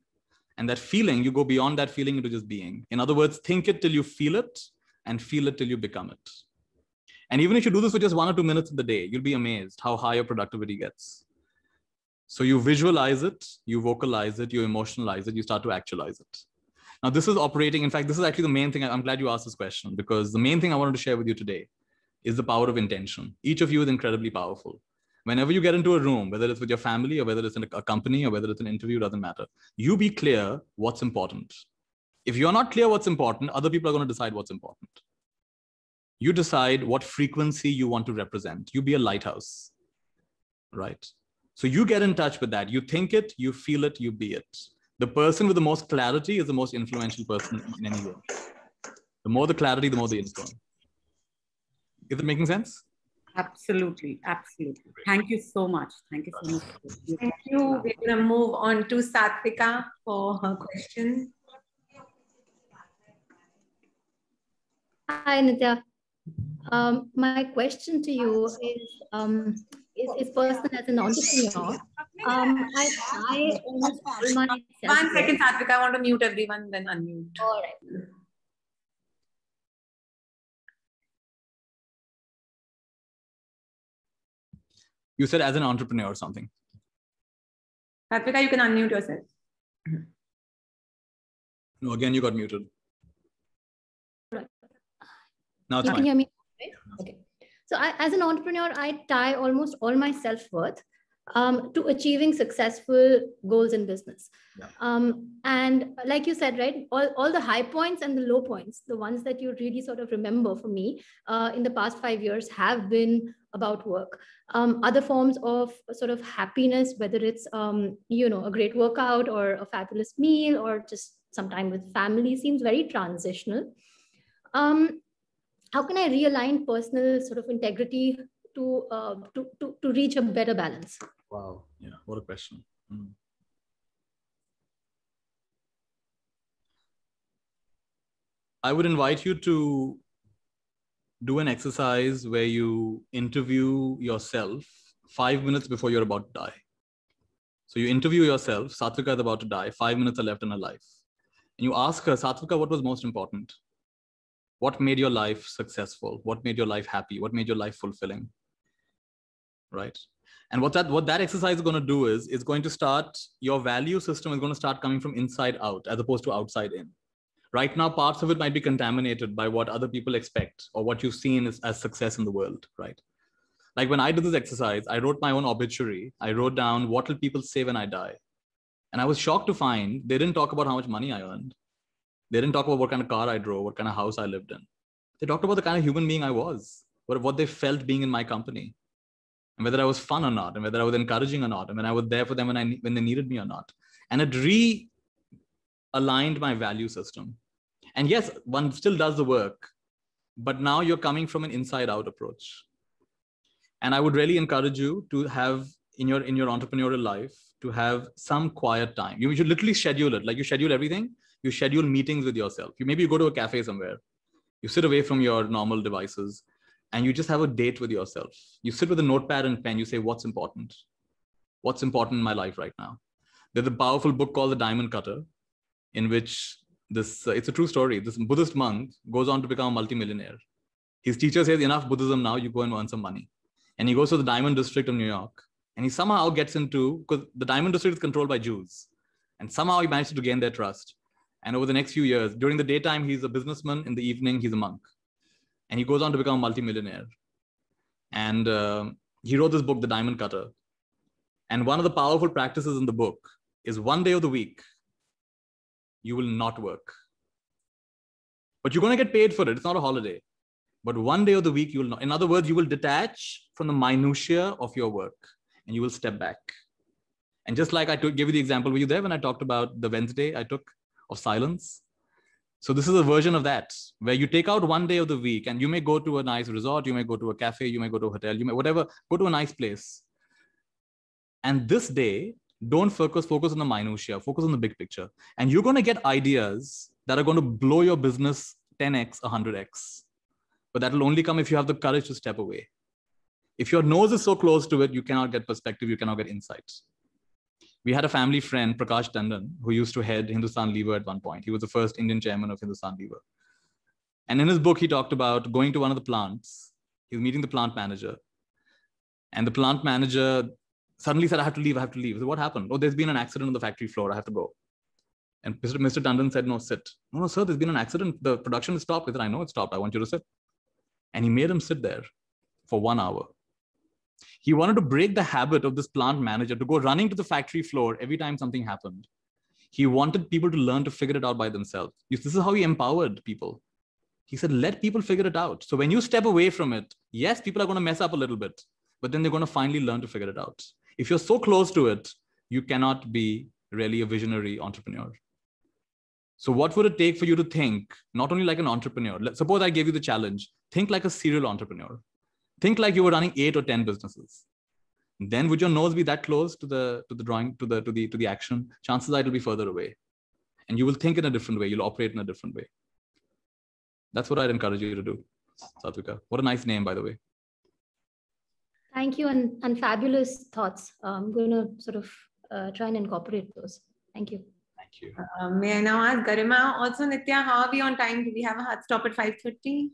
Speaker 3: and that feeling, you go beyond that feeling into just being. In other words, think it till you feel it and feel it till you become it. And even if you do this for just one or two minutes in the day, you'll be amazed how high your productivity gets. So you visualize it, you vocalize it, you emotionalize it, you start to actualize it. Now, this is operating. In fact, this is actually the main thing. I'm glad you asked this question because the main thing I wanted to share with you today is the power of intention. Each of you is incredibly powerful whenever you get into a room, whether it's with your family or whether it's in a company or whether it's an interview, doesn't matter. You be clear what's important. If you're not clear what's important, other people are going to decide what's important. You decide what frequency you want to represent. You be a lighthouse, right? So you get in touch with that. You think it, you feel it, you be it. The person with the most clarity is the most influential person in any world. The more the clarity, the more the influence. Is it making sense?
Speaker 2: Absolutely, absolutely. Thank you so much. Thank you so much. Thank you. We're going to move on to
Speaker 1: Satvika for her question.
Speaker 2: Hi, Nitya. Um, my question to you is, um, is, is personal as an entrepreneur. Um, I, I almost
Speaker 1: One
Speaker 4: second, Satvika. I want to mute everyone, then unmute. All right. you said as an entrepreneur or something Harpika, you can unmute yourself no again you got muted now you fine. can hear me okay so I, as an entrepreneur i tie almost all my self-worth um, to achieving successful goals in business. Yeah. Um, and like you said, right, all, all the high points and the low points, the ones that
Speaker 1: you really sort of remember for me uh, in the past five years have been about work. Um, other forms of sort of happiness, whether it's, um, you know, a great workout or a fabulous meal or just some time with family seems very transitional. Um, how can I realign personal sort of integrity to, uh, to,
Speaker 4: to, to, reach a better balance?
Speaker 3: Wow. Yeah. What a question. Mm. I would invite you to do an exercise where you interview yourself five minutes before you're about to die. So you interview yourself. Satvika is about to die. Five minutes are left in her life. And you ask her, Satvika, what was most important? What made your life successful? What made your life happy? What made your life fulfilling? Right? And what that what that exercise is going to do is it's going to start your value system is going to start coming from inside out as opposed to outside in right now parts of it might be contaminated by what other people expect or what you've seen as, as success in the world right like when i did this exercise i wrote my own obituary i wrote down what will people say when i die and i was shocked to find they didn't talk about how much money i earned they didn't talk about what kind of car i drove what kind of house i lived in they talked about the kind of human being i was what, what they felt being in my company and whether i was fun or not and whether i was encouraging or not and when i was there for them when, I, when they needed me or not and it realigned my value system and yes one still does the work but now you're coming from an inside out approach and i would really encourage you to have in your in your entrepreneurial life to have some quiet time you should literally schedule it like you schedule everything you schedule meetings with yourself you maybe you go to a cafe somewhere you sit away from your normal devices and you just have a date with yourself you sit with a notepad and pen you say what's important what's important in my life right now there's a powerful book called the diamond cutter in which this uh, it's a true story this buddhist monk goes on to become a multimillionaire his teacher says enough buddhism now you go and earn some money and he goes to the diamond district of new york and he somehow gets into because the diamond district is controlled by jews and somehow he manages to gain their trust and over the next few years during the daytime he's a businessman in the evening he's a monk and he goes on to become a multimillionaire and uh, he wrote this book the diamond cutter and one of the powerful practices in the book is one day of the week you will not work. But you're going to get paid for it. It's not a holiday. But one day of the week, you will not. In other words, you will detach from the minutiae of your work and you will step back. And just like I took, gave you the example, were you there when I talked about the Wednesday I took of silence? So this is a version of that where you take out one day of the week and you may go to a nice resort, you may go to a cafe, you may go to a hotel, you may whatever, go to a nice place. And this day don't focus focus on the minutia focus on the big picture and you're going to get ideas that are going to blow your business 10x 100x but that will only come if you have the courage to step away if your nose is so close to it you cannot get perspective you cannot get insights we had a family friend prakash tandon who used to head hindustan lever at one point he was the first indian chairman of hindustan lever and in his book he talked about going to one of the plants he was meeting the plant manager and the plant manager suddenly said, I have to leave, I have to leave. Said, what happened? Oh, there's been an accident on the factory floor. I have to go. And Mr. Mr. Tandon said, No, sit. No, no, sir, there's been an accident. The production is stopped. He said, I know it's stopped. I want you to sit. And he made him sit there for one hour. He wanted to break the habit of this plant manager to go running to the factory floor every time something happened. He wanted people to learn to figure it out by themselves. This is how he empowered people. He said, Let people figure it out. So when you step away from it, yes, people are going to mess up a little bit, but then they're going to finally learn to figure it out if you're so close to it you cannot be really a visionary entrepreneur so what would it take for you to think not only like an entrepreneur suppose i gave you the challenge think like a serial entrepreneur think like you were running eight or ten businesses then would your nose be that close to the to the drawing to the to the to the action chances are it'll be further away and you will think in a different way you'll operate in a different way that's what i'd encourage you to do satvika what a nice name by the way
Speaker 4: Thank you
Speaker 1: and, and fabulous thoughts. Uh, I'm going to sort of uh, try and incorporate those. Thank you.
Speaker 2: Thank you. Uh, may I
Speaker 1: now ask Garima, also Nitya, how are we on time? Do we have a hard stop at 5.30?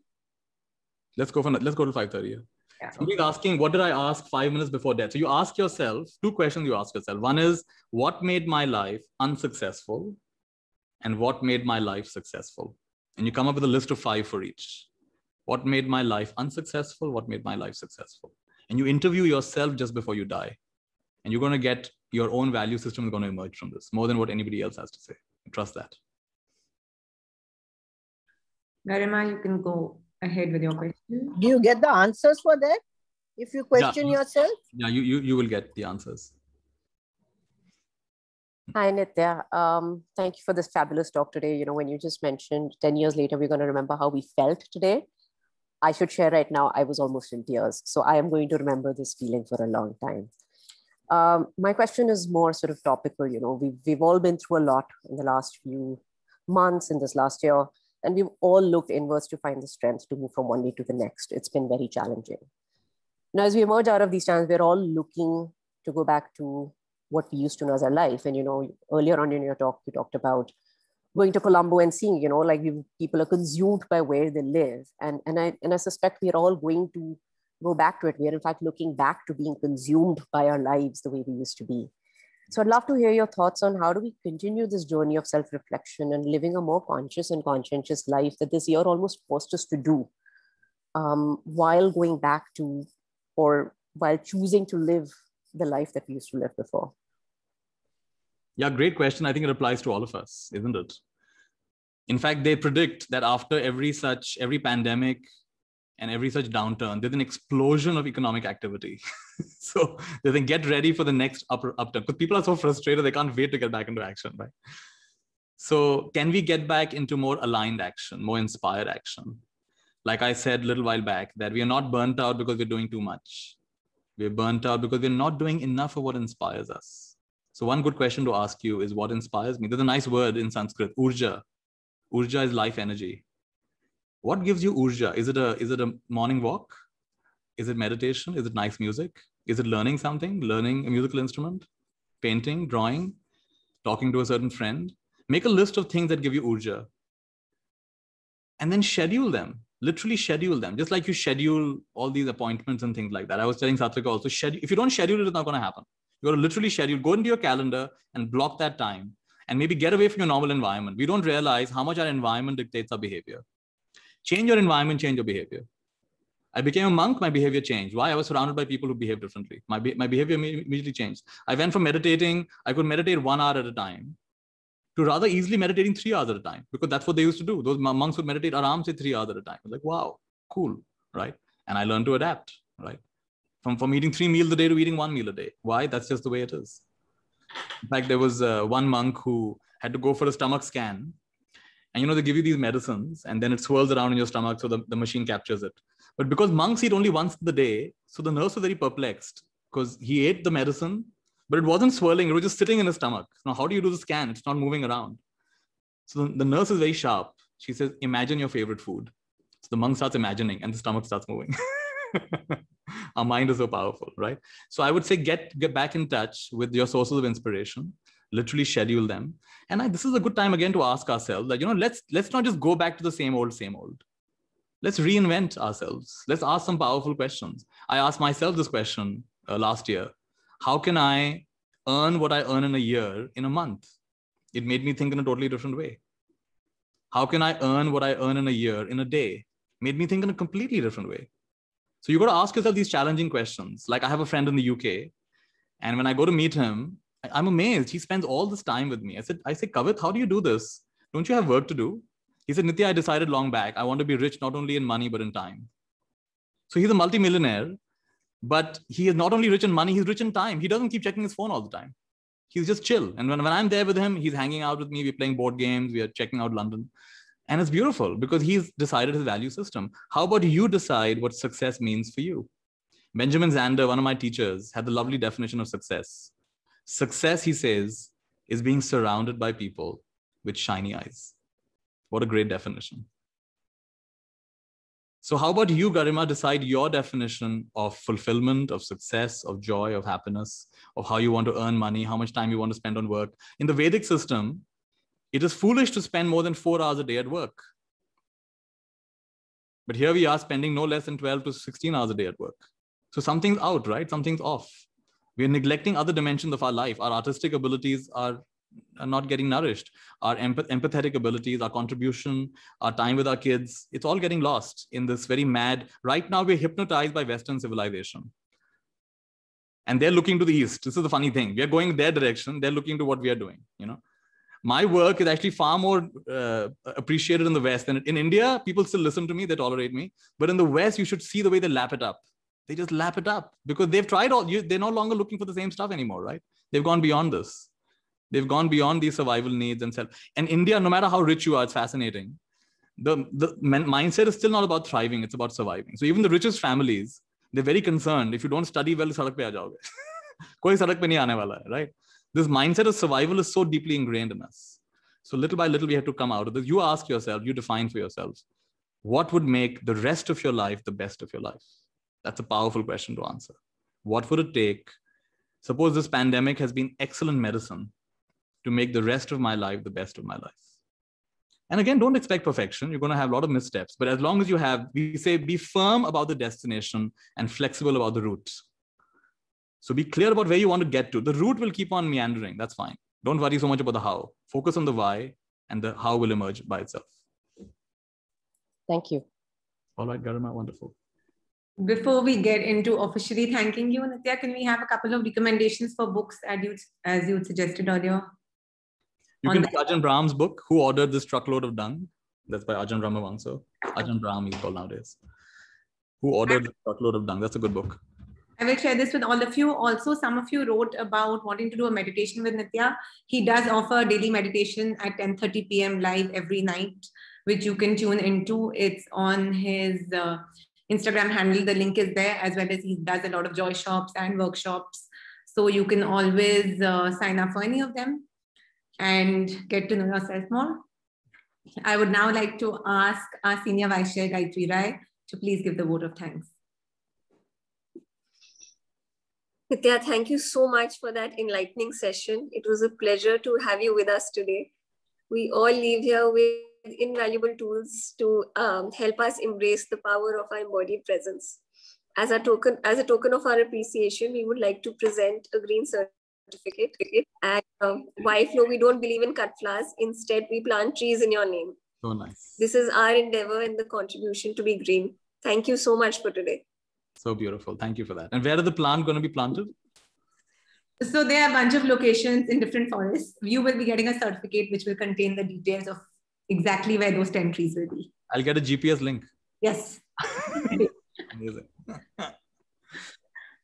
Speaker 3: Let's go for, let's go to 5.30. Yeah. Yeah. Somebody's asking, what did I ask five minutes before death? So you ask yourself, two questions you ask yourself. One is, what made my life unsuccessful? And what made my life successful? And you come up with a list of five for each. What made my life unsuccessful? What made my life successful? and you interview yourself just before you die and you're going to get your own value system is going to emerge from this more than what anybody else has to say trust that
Speaker 2: garima you can go ahead with your question do you get the answers for that if you question yeah. yourself
Speaker 3: yeah you, you you will get the answers
Speaker 2: Hi, Nitya.
Speaker 5: Um, thank you for this fabulous talk today. You know, when you just mentioned 10 years later, we're going to remember how we felt today. I should share right now, I was almost in tears. So I am going to remember this feeling for a long time. Um, my question is more sort of topical. You know, we've, we've all been through a lot in the last few months, in this last year, and we've all looked inwards to find the strength to move from one day to the next. It's been very challenging. Now, as we emerge out of these times, we're all looking to go back to what we used to know as our life. And, you know, earlier on in your talk, you talked about going to Colombo and seeing, you know, like people are consumed by where they live. And, and, I, and I suspect we are all going to go back to it. We are, in fact, looking back to being consumed by our lives the way we used to be. So I'd love to hear your thoughts on how do we continue this journey of self-reflection and living a more conscious and conscientious life that this year almost forced us to do um, while going back to or while choosing to live the life that we used to live before.
Speaker 3: Yeah, great question. I think it applies to all of us, isn't it? In fact, they predict that after every such every pandemic and every such downturn, there's an explosion of economic activity. so they think get ready for the next up, upturn because people are so frustrated they can't wait to get back into action, right? So can we get back into more aligned action, more inspired action? Like I said a little while back, that we are not burnt out because we're doing too much. We're burnt out because we're not doing enough of what inspires us so one good question to ask you is what inspires me? There's a nice word in Sanskrit, urja. Urja is life energy. What gives you urja? Is it a is it a morning walk? Is it meditation? Is it nice music? Is it learning something? Learning a musical instrument? Painting, drawing, talking to a certain friend? Make a list of things that give you urja. And then schedule them. Literally schedule them. Just like you schedule all these appointments and things like that. I was telling Satrika also, schedule, if you don't schedule it, it's not going to happen you got to literally schedule, go into your calendar and block that time and maybe get away from your normal environment. We don't realize how much our environment dictates our behavior. Change your environment, change your behavior. I became a monk, my behavior changed. Why? I was surrounded by people who behave differently. My, be- my behavior immediately changed. I went from meditating, I could meditate one hour at a time, to rather easily meditating three hours at a time, because that's what they used to do. Those monks would meditate aram say three hours at a time. like, wow, cool, right? And I learned to adapt, right? from from eating three meals a day to eating one meal a day. Why? That's just the way it is. In fact, there was uh, one monk who had to go for a stomach scan, and you know they give you these medicines, and then it swirls around in your stomach, so the, the machine captures it. But because monks eat only once a day, so the nurse was very perplexed because he ate the medicine, but it wasn't swirling; it was just sitting in his stomach. Now, how do you do the scan? It's not moving around. So the, the nurse is very sharp. She says, "Imagine your favorite food." So the monk starts imagining, and the stomach starts moving. our mind is so powerful, right? So I would say get, get back in touch with your sources of inspiration literally schedule them and I, this is a good time again to ask ourselves that you know let's let's not just go back to the same old same old let's reinvent ourselves let's ask some powerful questions i asked myself this question uh, last year how can i earn what i earn in a year in a month it made me think in a totally different way how can i earn what i earn in a year in a day made me think in a completely different way so you got to ask yourself these challenging questions. Like I have a friend in the UK, and when I go to meet him, I'm amazed. He spends all this time with me. I said, I say, Kavit, how do you do this? Don't you have work to do? He said, Nitya, I decided long back. I want to be rich not only in money but in time. So he's a multimillionaire, but he is not only rich in money, he's rich in time. He doesn't keep checking his phone all the time. He's just chill. And when, when I'm there with him, he's hanging out with me. We're playing board games. We are checking out London. And it's beautiful because he's decided his value system. How about you decide what success means for you? Benjamin Zander, one of my teachers, had the lovely definition of success. Success, he says, is being surrounded by people with shiny eyes. What a great definition. So, how about you, Garima, decide your definition of fulfillment, of success, of joy, of happiness, of how you want to earn money, how much time you want to spend on work? In the Vedic system, it is foolish to spend more than four hours a day at work. But here we are spending no less than 12 to 16 hours a day at work. So something's out, right? Something's off. We're neglecting other dimensions of our life. Our artistic abilities are, are not getting nourished. Our empath- empathetic abilities, our contribution, our time with our kids, it's all getting lost in this very mad. Right now, we're hypnotized by Western civilization and they're looking to the east this is the funny thing we are going their direction they're looking to what we are doing you know my work is actually far more uh, appreciated in the West. than in India, people still listen to me, they tolerate me. But in the West, you should see the way they lap it up. They just lap it up because they've tried all, you, they're no longer looking for the same stuff anymore, right? They've gone beyond this. They've gone beyond these survival needs and self. And India, no matter how rich you are, it's fascinating. The, the mindset is still not about thriving, it's about surviving. So even the richest families, they're very concerned if you don't study well, sadak pe aa jaoge. Koi sadak pe nahi right? this mindset of survival is so deeply ingrained in us. So little by little, we have to come out of this. You ask yourself, you define for yourself, what would make the rest of your life the best of your life? That's a powerful question to answer. What would it take? Suppose this pandemic has been excellent medicine to make the rest of my life the best of my life. And again, don't expect perfection. You're going to have a lot of missteps. But as long as you have, we say be firm about the destination and flexible about the route. So be clear about where you want to get to. The route will keep on meandering. That's fine. Don't worry so much about the how. Focus on the why, and the how will emerge by itself. Thank you. All right, Garima, wonderful.
Speaker 1: Before we get into officially thanking you, Nitya, can we have a couple of recommendations for books as you as you suggested earlier? You can
Speaker 3: Ajahn Brahm's book, Who Ordered This Truckload of Dung? That's by Ajahn So, Ajahn Brahm is called nowadays. Who Ordered This Truckload of Dung? That's a good book.
Speaker 1: I will share this with all of you. Also, some of you wrote about wanting to do a meditation with Nitya. He does offer daily meditation at 10.30 p.m. live every night, which you can tune into. It's on his uh, Instagram handle. The link is there, as well as he does a lot of joy shops and workshops. So you can always uh, sign up for any of them and get to know yourself more. I would now like to ask our Senior Vice Chair Gayatri Rai to please give the vote of thanks. Nitya, thank you so much for that enlightening session. It was a pleasure to have you with us today. We all leave here with invaluable tools to um, help us embrace the power of our body presence. As a token, as a token of our appreciation, we would like to present a green certificate. And um, why flow? We don't believe in cut flowers. Instead, we plant trees in your name. So nice. This is our endeavor and the contribution to be green. Thank you so much for today.
Speaker 3: So beautiful. Thank you for that. And where are the plant going to be planted?
Speaker 1: So there are a bunch of locations in different forests. You will be getting a certificate which will contain the details of exactly where those 10 trees will be.
Speaker 3: I'll get a GPS link.
Speaker 1: Yes. Amazing.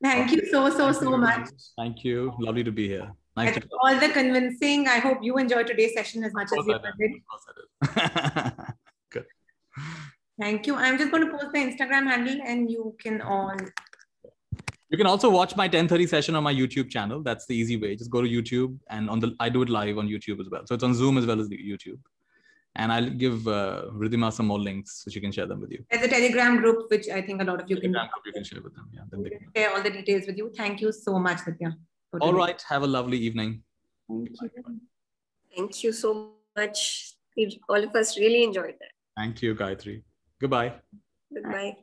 Speaker 1: Thank you so, so, so much.
Speaker 3: Thank you. Lovely to be here. Nice
Speaker 1: all the convincing. I hope you enjoy today's session as much as you
Speaker 3: did.
Speaker 1: Good. Thank you. I'm just going to post the Instagram handle and you can all.
Speaker 3: You can also watch my 10:30 session on my YouTube channel. That's the easy way. Just go to YouTube and on the I do it live on YouTube as well. So it's on Zoom as well as YouTube. And I'll give uh, Ridhima some more links so she can share them with you.
Speaker 1: There's a Telegram group which I think a lot of you
Speaker 3: Telegram can. Group you can share with them. Yeah. Then can...
Speaker 1: Share all the details with you. Thank you so much, Nitya. All right.
Speaker 3: Have a lovely evening.
Speaker 1: Thank you. Bye. Thank
Speaker 4: you so much. All of us really enjoyed that.
Speaker 3: Thank you, Gayatri. Goodbye.
Speaker 4: Goodbye.